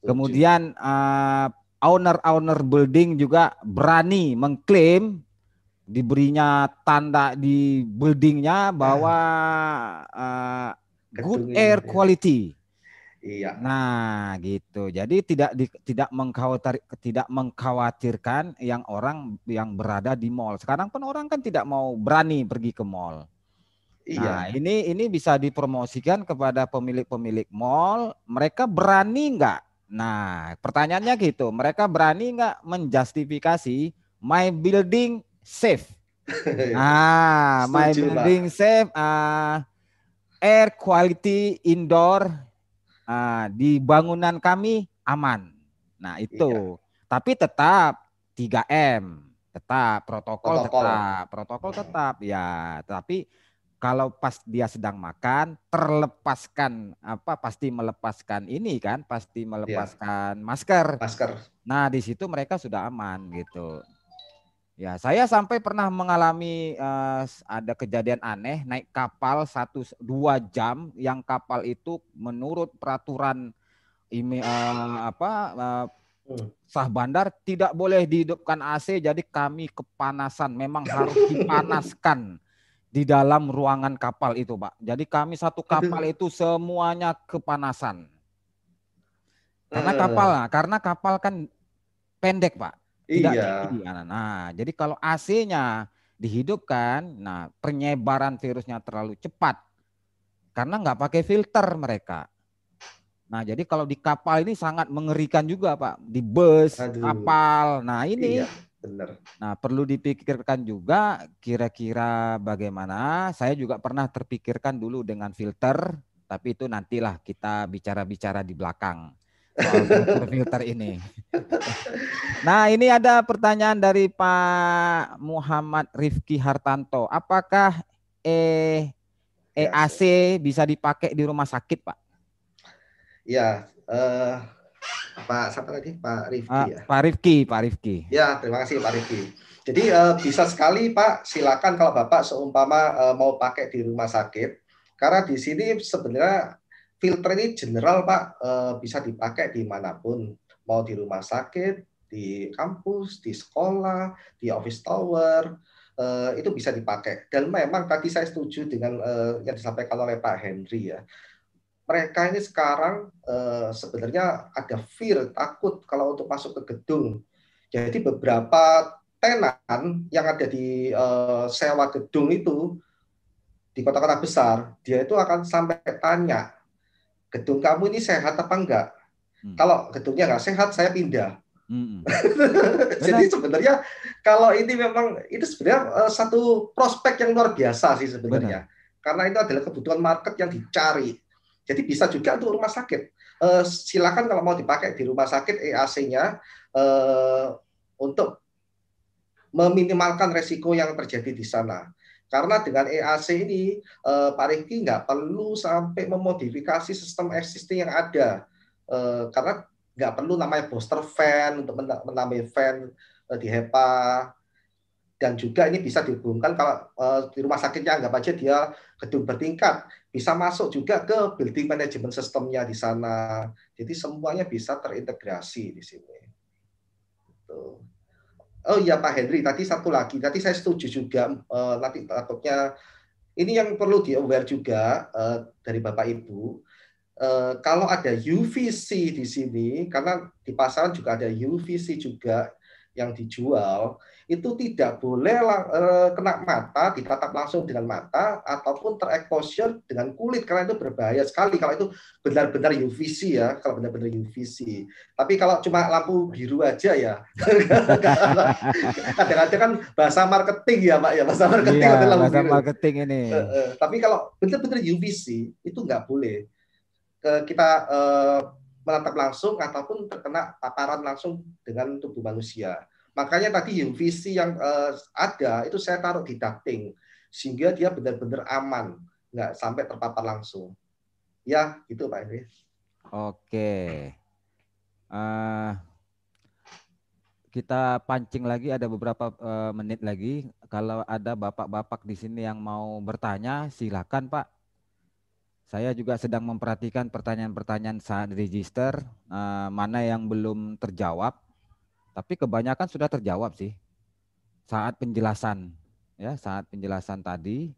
Kemudian uh, eh, owner-owner building juga berani mengklaim diberinya tanda di buildingnya bahwa uh, good air ya. quality. Iya. Nah, gitu. Jadi tidak di, tidak mengkhawatir tidak mengkhawatirkan yang orang yang berada di mall. Sekarang pun orang kan tidak mau berani pergi ke mall. Iya. Nah, iya. ini ini bisa dipromosikan kepada pemilik-pemilik mall. Mereka berani nggak? Nah, pertanyaannya gitu. Mereka berani nggak menjustifikasi my building safe? ah, my building safe. Ah, air quality indoor ah, di bangunan kami aman. Nah, itu. Iya. Tapi tetap 3M, tetap protokol, protokol tetap, protokol tetap ya, tapi kalau pas dia sedang makan terlepaskan apa pasti melepaskan ini kan pasti melepaskan ya. masker. Masker. Nah, di situ mereka sudah aman gitu. Ya, saya sampai pernah mengalami uh, ada kejadian aneh naik kapal satu dua jam yang kapal itu menurut peraturan ini uh, eh, apa uh, sah bandar tidak boleh dihidupkan AC jadi kami kepanasan memang ya harus dipanaskan di dalam ruangan kapal itu, Pak. Jadi kami satu kapal itu semuanya kepanasan. Karena eh. kapal, uh. karena kapal kan pendek, Pak. Tidak iya. Tinggi, nah, nah, nah. jadi kalau AC-nya dihidupkan, nah penyebaran virusnya terlalu cepat. Karena nggak pakai filter mereka. Nah, jadi kalau di kapal ini sangat mengerikan juga, Pak. Di bus, Aduh. kapal. Nah, ini iya Benar. Nah, perlu dipikirkan juga kira-kira bagaimana. Saya juga pernah terpikirkan dulu dengan filter, tapi itu nantilah kita bicara-bicara di belakang soal filter, ini. nah, ini ada pertanyaan dari Pak Muhammad Rifki Hartanto. Apakah e EAC ya. bisa dipakai di rumah sakit, Pak? Ya, uh, Pak siapa tadi? Pak Rifki ah, ya. Pak Rifki, Pak Rifki. Ya, terima kasih Pak Rifki. Jadi uh, bisa sekali Pak, silakan kalau Bapak seumpama uh, mau pakai di rumah sakit, karena di sini sebenarnya filter ini general Pak, uh, bisa dipakai di dimanapun, mau di rumah sakit, di kampus, di sekolah, di office tower, Uh, itu bisa dipakai. Dan memang tadi saya setuju dengan uh, yang disampaikan oleh Pak Henry ya, mereka ini sekarang eh, sebenarnya ada fear, takut kalau untuk masuk ke gedung. Jadi beberapa tenan yang ada di eh, sewa gedung itu di kota-kota besar, dia itu akan sampai tanya, gedung kamu ini sehat apa enggak? Hmm. Kalau gedungnya nggak sehat, saya pindah. -hmm. Jadi sebenarnya kalau ini memang itu sebenarnya eh, satu prospek yang luar biasa sih sebenarnya. Benar. Karena itu adalah kebutuhan market yang dicari. Jadi bisa juga untuk rumah sakit. Uh, silakan kalau mau dipakai di rumah sakit EAC-nya uh, eh, untuk meminimalkan resiko yang terjadi di sana. Karena dengan EAC ini, eh, Pak Riki nggak perlu sampai memodifikasi sistem existing yang ada. Eh, karena nggak perlu namanya booster fan untuk menambah fan eh, di HEPA. Dan juga ini bisa dihubungkan kalau uh, di rumah sakitnya nggak aja dia gedung bertingkat bisa masuk juga ke building management sistemnya di sana. Jadi semuanya bisa terintegrasi di sini. Gitu. Oh iya Pak Henry, tadi satu lagi. Tadi saya setuju juga eh, nanti takutnya ini yang perlu di aware juga eh, dari Bapak Ibu. Eh, kalau ada UVC di sini, karena di pasaran juga ada UVC juga yang dijual, itu tidak boleh eh, kena mata, ditatap langsung dengan mata, ataupun tereksposure dengan kulit, karena itu berbahaya sekali kalau itu benar-benar UVC ya, kalau benar-benar UVC. Tapi kalau cuma lampu biru aja ya, kadang-kadang kan bahasa marketing ya Pak, ya bahasa marketing. Iya, bahasa biru. marketing ini. Tapi kalau benar-benar UVC, itu nggak boleh. Kita eh, menatap langsung ataupun terkena paparan langsung dengan tubuh manusia Makanya tadi UVC yang eh, ada itu saya taruh di ducting sehingga dia benar-benar aman, nggak sampai terpapar langsung. Ya, itu Pak Henry. Oke. Uh, kita pancing lagi ada beberapa uh, menit lagi. Kalau ada bapak-bapak di sini yang mau bertanya, silakan Pak. Saya juga sedang memperhatikan pertanyaan-pertanyaan saat register uh, mana yang belum terjawab tapi kebanyakan sudah terjawab sih saat penjelasan ya saat penjelasan tadi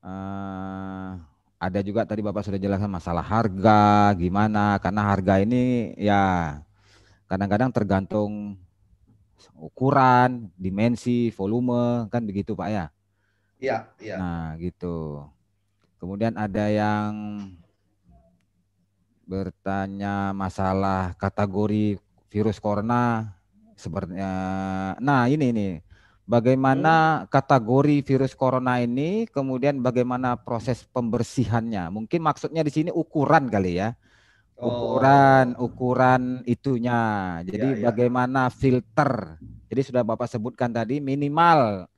uh, ada juga tadi Bapak sudah jelaskan masalah harga gimana karena harga ini ya kadang-kadang tergantung ukuran, dimensi, volume kan begitu Pak ya. Iya, iya. Nah, gitu. Kemudian ada yang bertanya masalah kategori virus corona sepertinya. Nah, ini nih. Bagaimana hmm. kategori virus corona ini, kemudian bagaimana proses pembersihannya? Mungkin maksudnya di sini ukuran kali ya, oh. ukuran oh. ukuran itunya. Jadi ya, ya. bagaimana filter? Jadi sudah bapak sebutkan tadi minimal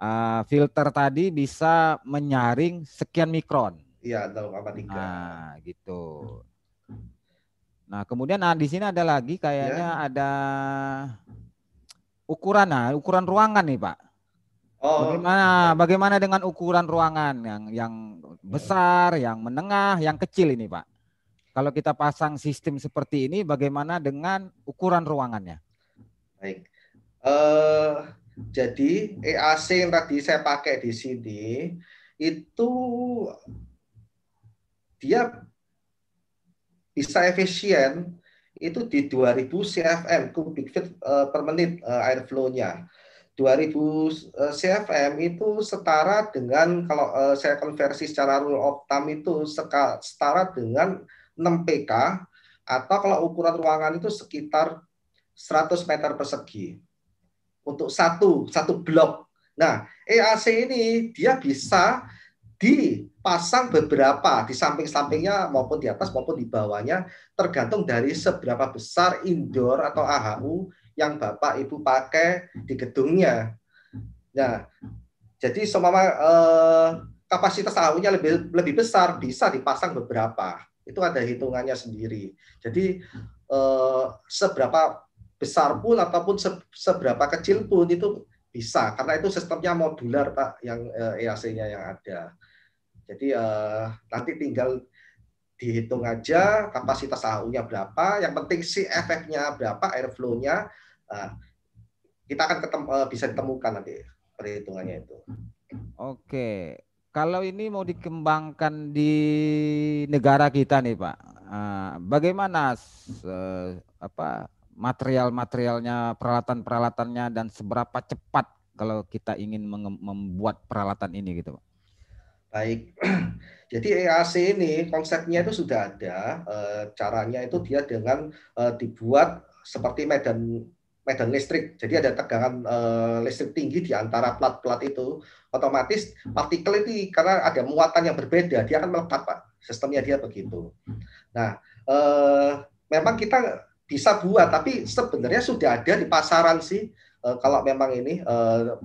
uh, filter tadi bisa menyaring sekian mikron. Iya, atau apa tiga. Nah, gitu. Hmm. Nah, kemudian nah, di sini ada lagi kayaknya ya. ada ukuran nah, ukuran ruangan nih, Pak. Oh. Bagaimana bagaimana dengan ukuran ruangan yang yang ya. besar, yang menengah, yang kecil ini, Pak? Kalau kita pasang sistem seperti ini bagaimana dengan ukuran ruangannya? Baik. Uh, jadi EAC yang tadi saya pakai di sini itu dia bisa efisien itu di 2000 CFM kubik feet eh, per menit eh, air flow nya 2000 eh, CFM itu setara dengan kalau saya konversi secara rule of thumb itu setara dengan 6 pk atau kalau ukuran ruangan itu sekitar 100 meter persegi untuk satu satu blok. Nah, EAC ini dia bisa di pasang beberapa di samping-sampingnya maupun di atas maupun di bawahnya tergantung dari seberapa besar indoor atau AHU yang Bapak Ibu pakai di gedungnya. Nah, jadi semama eh, kapasitas AHU-nya lebih lebih besar bisa dipasang beberapa. Itu ada hitungannya sendiri. Jadi eh, seberapa besar pun ataupun seberapa kecil pun itu bisa karena itu sistemnya modular Pak yang eh, EAC-nya yang ada. Jadi eh, nanti tinggal dihitung aja kapasitas AU-nya berapa, yang penting si efeknya berapa, airflow-nya. uh, eh, kita akan ketem eh, bisa ditemukan nanti perhitungannya itu. Oke. Kalau ini mau dikembangkan di negara kita nih, Pak. Eh, bagaimana apa material-materialnya, peralatan-peralatannya dan seberapa cepat kalau kita ingin membuat peralatan ini gitu, Pak? Baik. Jadi EAC ini konsepnya itu sudah ada, eh, caranya itu dia dengan eh, dibuat seperti medan medan listrik. Jadi ada tegangan eh, listrik tinggi di antara plat-plat itu, otomatis partikel ini karena ada muatan yang berbeda, dia akan melekat, Pak. Sistemnya dia begitu. Nah, memang kita bisa buat, tapi sebenarnya sudah ada di pasaran sih. kalau memang ini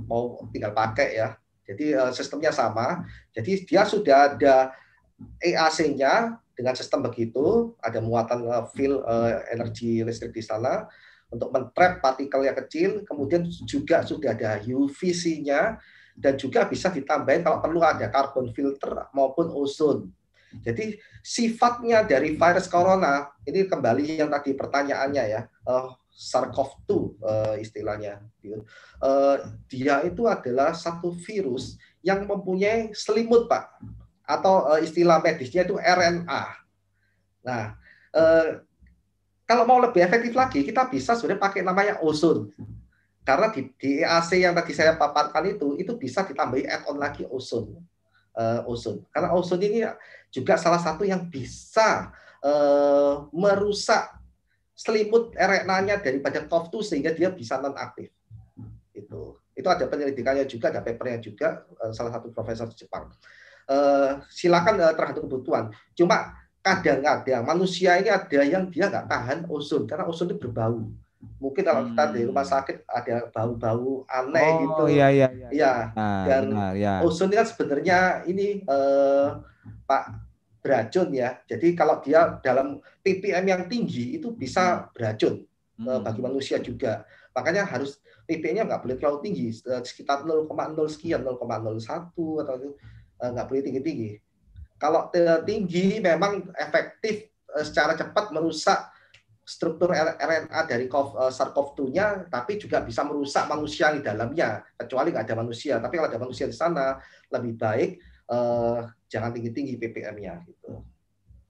mau tinggal pakai ya, jadi eh, sistemnya sama. Jadi dia sudah ada EAC-nya dengan sistem begitu, ada muatan eh, fill eh, energi listrik di sana untuk mentrap partikel yang kecil, kemudian juga sudah ada UVC-nya dan juga bisa ditambahin kalau perlu ada karbon filter maupun ozon. Jadi sifatnya dari virus corona ini kembali yang tadi pertanyaannya ya, SARS-CoV-2 uh, eh, istilahnya. Uh, dia itu adalah satu virus yang mempunyai selimut, Pak. Atau uh, istilah medisnya itu RNA. Nah, uh, kalau mau lebih efektif lagi, kita bisa sudah pakai namanya ozon. Karena di, di EAC yang tadi saya paparkan itu, itu bisa ditambahi add-on lagi ozon. Uh, ozon. Karena ozon ini juga salah satu yang bisa uh, merusak Selimut RNA-nya daripada COV2 sehingga dia bisa nonaktif. Itu itu ada penyelidikannya juga, ada papernya juga eh, salah satu profesor di Jepang. Eh, silakan eh, terhadap kebutuhan. Cuma kadang-kadang manusia ini ada yang dia nggak tahan ozon karena ozon itu berbau. Mungkin kalau kita di rumah hmm. sakit ada bau-bau aneh oh, gitu. Iya iya. Iya. Ya. Nah, dan nah, ya. ozon ini kan sebenarnya ini eh, Pak beracun ya. Jadi kalau dia hmm. dalam ppm yang tinggi itu bisa hmm. beracun eh, hmm. bagi manusia juga. Makanya harus ppm-nya nggak boleh terlalu tinggi, eh, sekitar 0,0 sekian, 0,01 atau itu eh, nggak boleh tinggi-tinggi. Kalau tinggi memang efektif secara cepat merusak struktur RNA dari sars 2 nya tapi juga bisa merusak manusia di dalamnya, kecuali nggak ada manusia. Tapi kalau ada manusia di sana, lebih baik uh, jangan tinggi-tinggi PPM-nya gitu.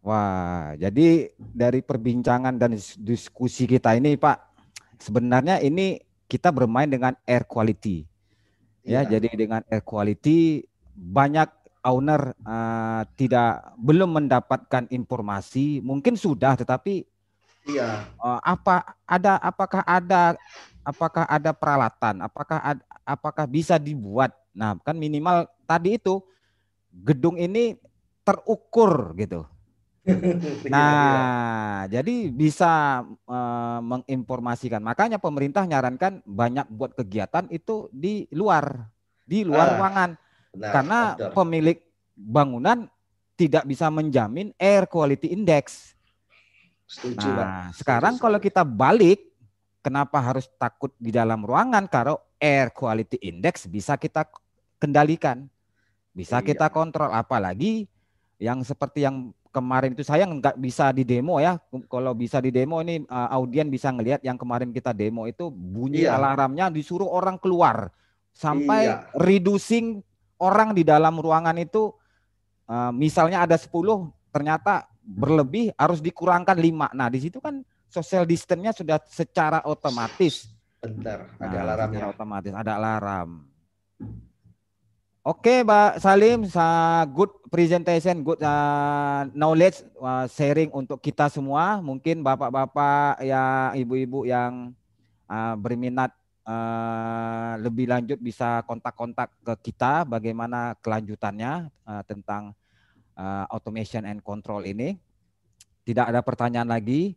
Wah, jadi dari perbincangan dan diskusi kita ini, Pak, sebenarnya ini kita bermain dengan air quality. Ya, ya. jadi dengan air quality banyak owner uh, tidak belum mendapatkan informasi, mungkin sudah tetapi iya. Uh, apa ada apakah ada apakah ada peralatan, apakah ada, apakah bisa dibuat. Nah, kan minimal tadi itu gedung ini terukur gitu. Iya, nah, iya. jadi bisa e, menginformasikan. Makanya pemerintah nyarankan banyak buat kegiatan itu di luar, di luar ah, ruangan. Benar, Karena pemilik bangunan tidak bisa menjamin air quality index. Setuju, nah, Pak. sekarang Setuju. kalau kita balik, kenapa harus takut di dalam ruangan kalau air quality index bisa kita kendalikan? Bisa iya. kita kontrol apalagi yang seperti yang kemarin itu sayang nggak bisa di demo ya. Kalau bisa di demo ini uh, eh, audien bisa ngelihat yang kemarin kita demo itu bunyi iya. alarmnya disuruh orang keluar sampai iya. reducing orang di dalam ruangan itu uh, misalnya ada 10 ternyata berlebih harus dikurangkan 5. Nah, di situ kan social distance-nya sudah secara otomatis. Bentar, ada nah, alarmnya. Otomatis ada alarm. Oke, okay, Pak Salim, sa good presentation, good uh, knowledge uh, sharing untuk kita semua. Mungkin bapak-bapak ya, ibu-ibu yang uh, berminat uh, lebih lanjut bisa kontak-kontak ke kita bagaimana kelanjutannya uh, tentang uh, automation and control ini. Tidak ada pertanyaan lagi.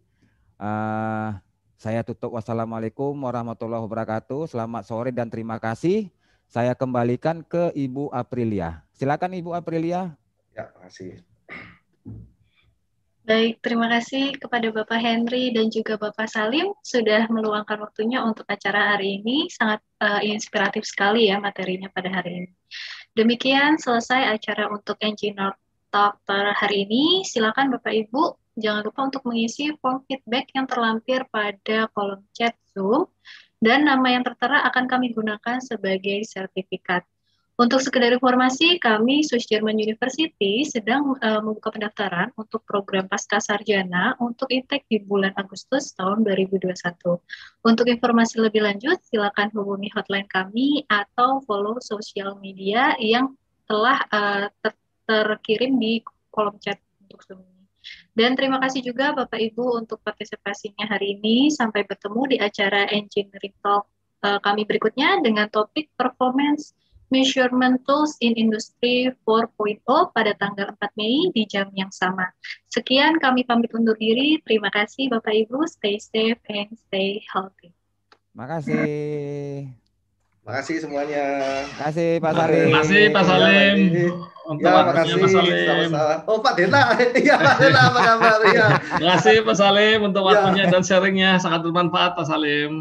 Uh, saya tutup. Wassalamualaikum warahmatullahi wabarakatuh. Selamat sore dan terima kasih saya kembalikan ke Ibu Aprilia. Silakan Ibu Aprilia. Ya, kasih. Baik, terima kasih kepada Bapak Henry dan juga Bapak Salim sudah meluangkan waktunya untuk acara hari ini. Sangat uh, inspiratif sekali ya materinya pada hari ini. Demikian selesai acara untuk Engineer Talk per hari ini. Silakan Bapak Ibu jangan lupa untuk mengisi form feedback yang terlampir pada kolom chat Zoom dan nama yang tertera akan kami gunakan sebagai sertifikat. Untuk sekedar informasi, kami Swiss German University sedang uh, membuka pendaftaran untuk program pasca sarjana untuk intake di bulan Agustus tahun 2021. Untuk informasi lebih lanjut, silakan hubungi hotline kami atau follow sosial media yang telah uh, ter terkirim di kolom chat untuk semuanya. Dan terima kasih juga Bapak Ibu untuk partisipasinya hari ini. Sampai bertemu di acara Engineering Talk eh, kami berikutnya dengan topik Performance Measurement Tools in Industry 4.0 pada tanggal 4 Mei di jam yang sama. Sekian kami pamit undur diri. Terima kasih Bapak Ibu. Stay safe and stay healthy. Terima kasih. Makasih semuanya. Makasih Pak Salim. Makasih Pak Salim. Untuk ya, makasih Pak Salim. Iya, oh Pak Dena, iya Pak Dena apa kabar? Iya. Makasih Pak Salim untuk iya. waktunya dan sharingnya sangat bermanfaat Pak Salim.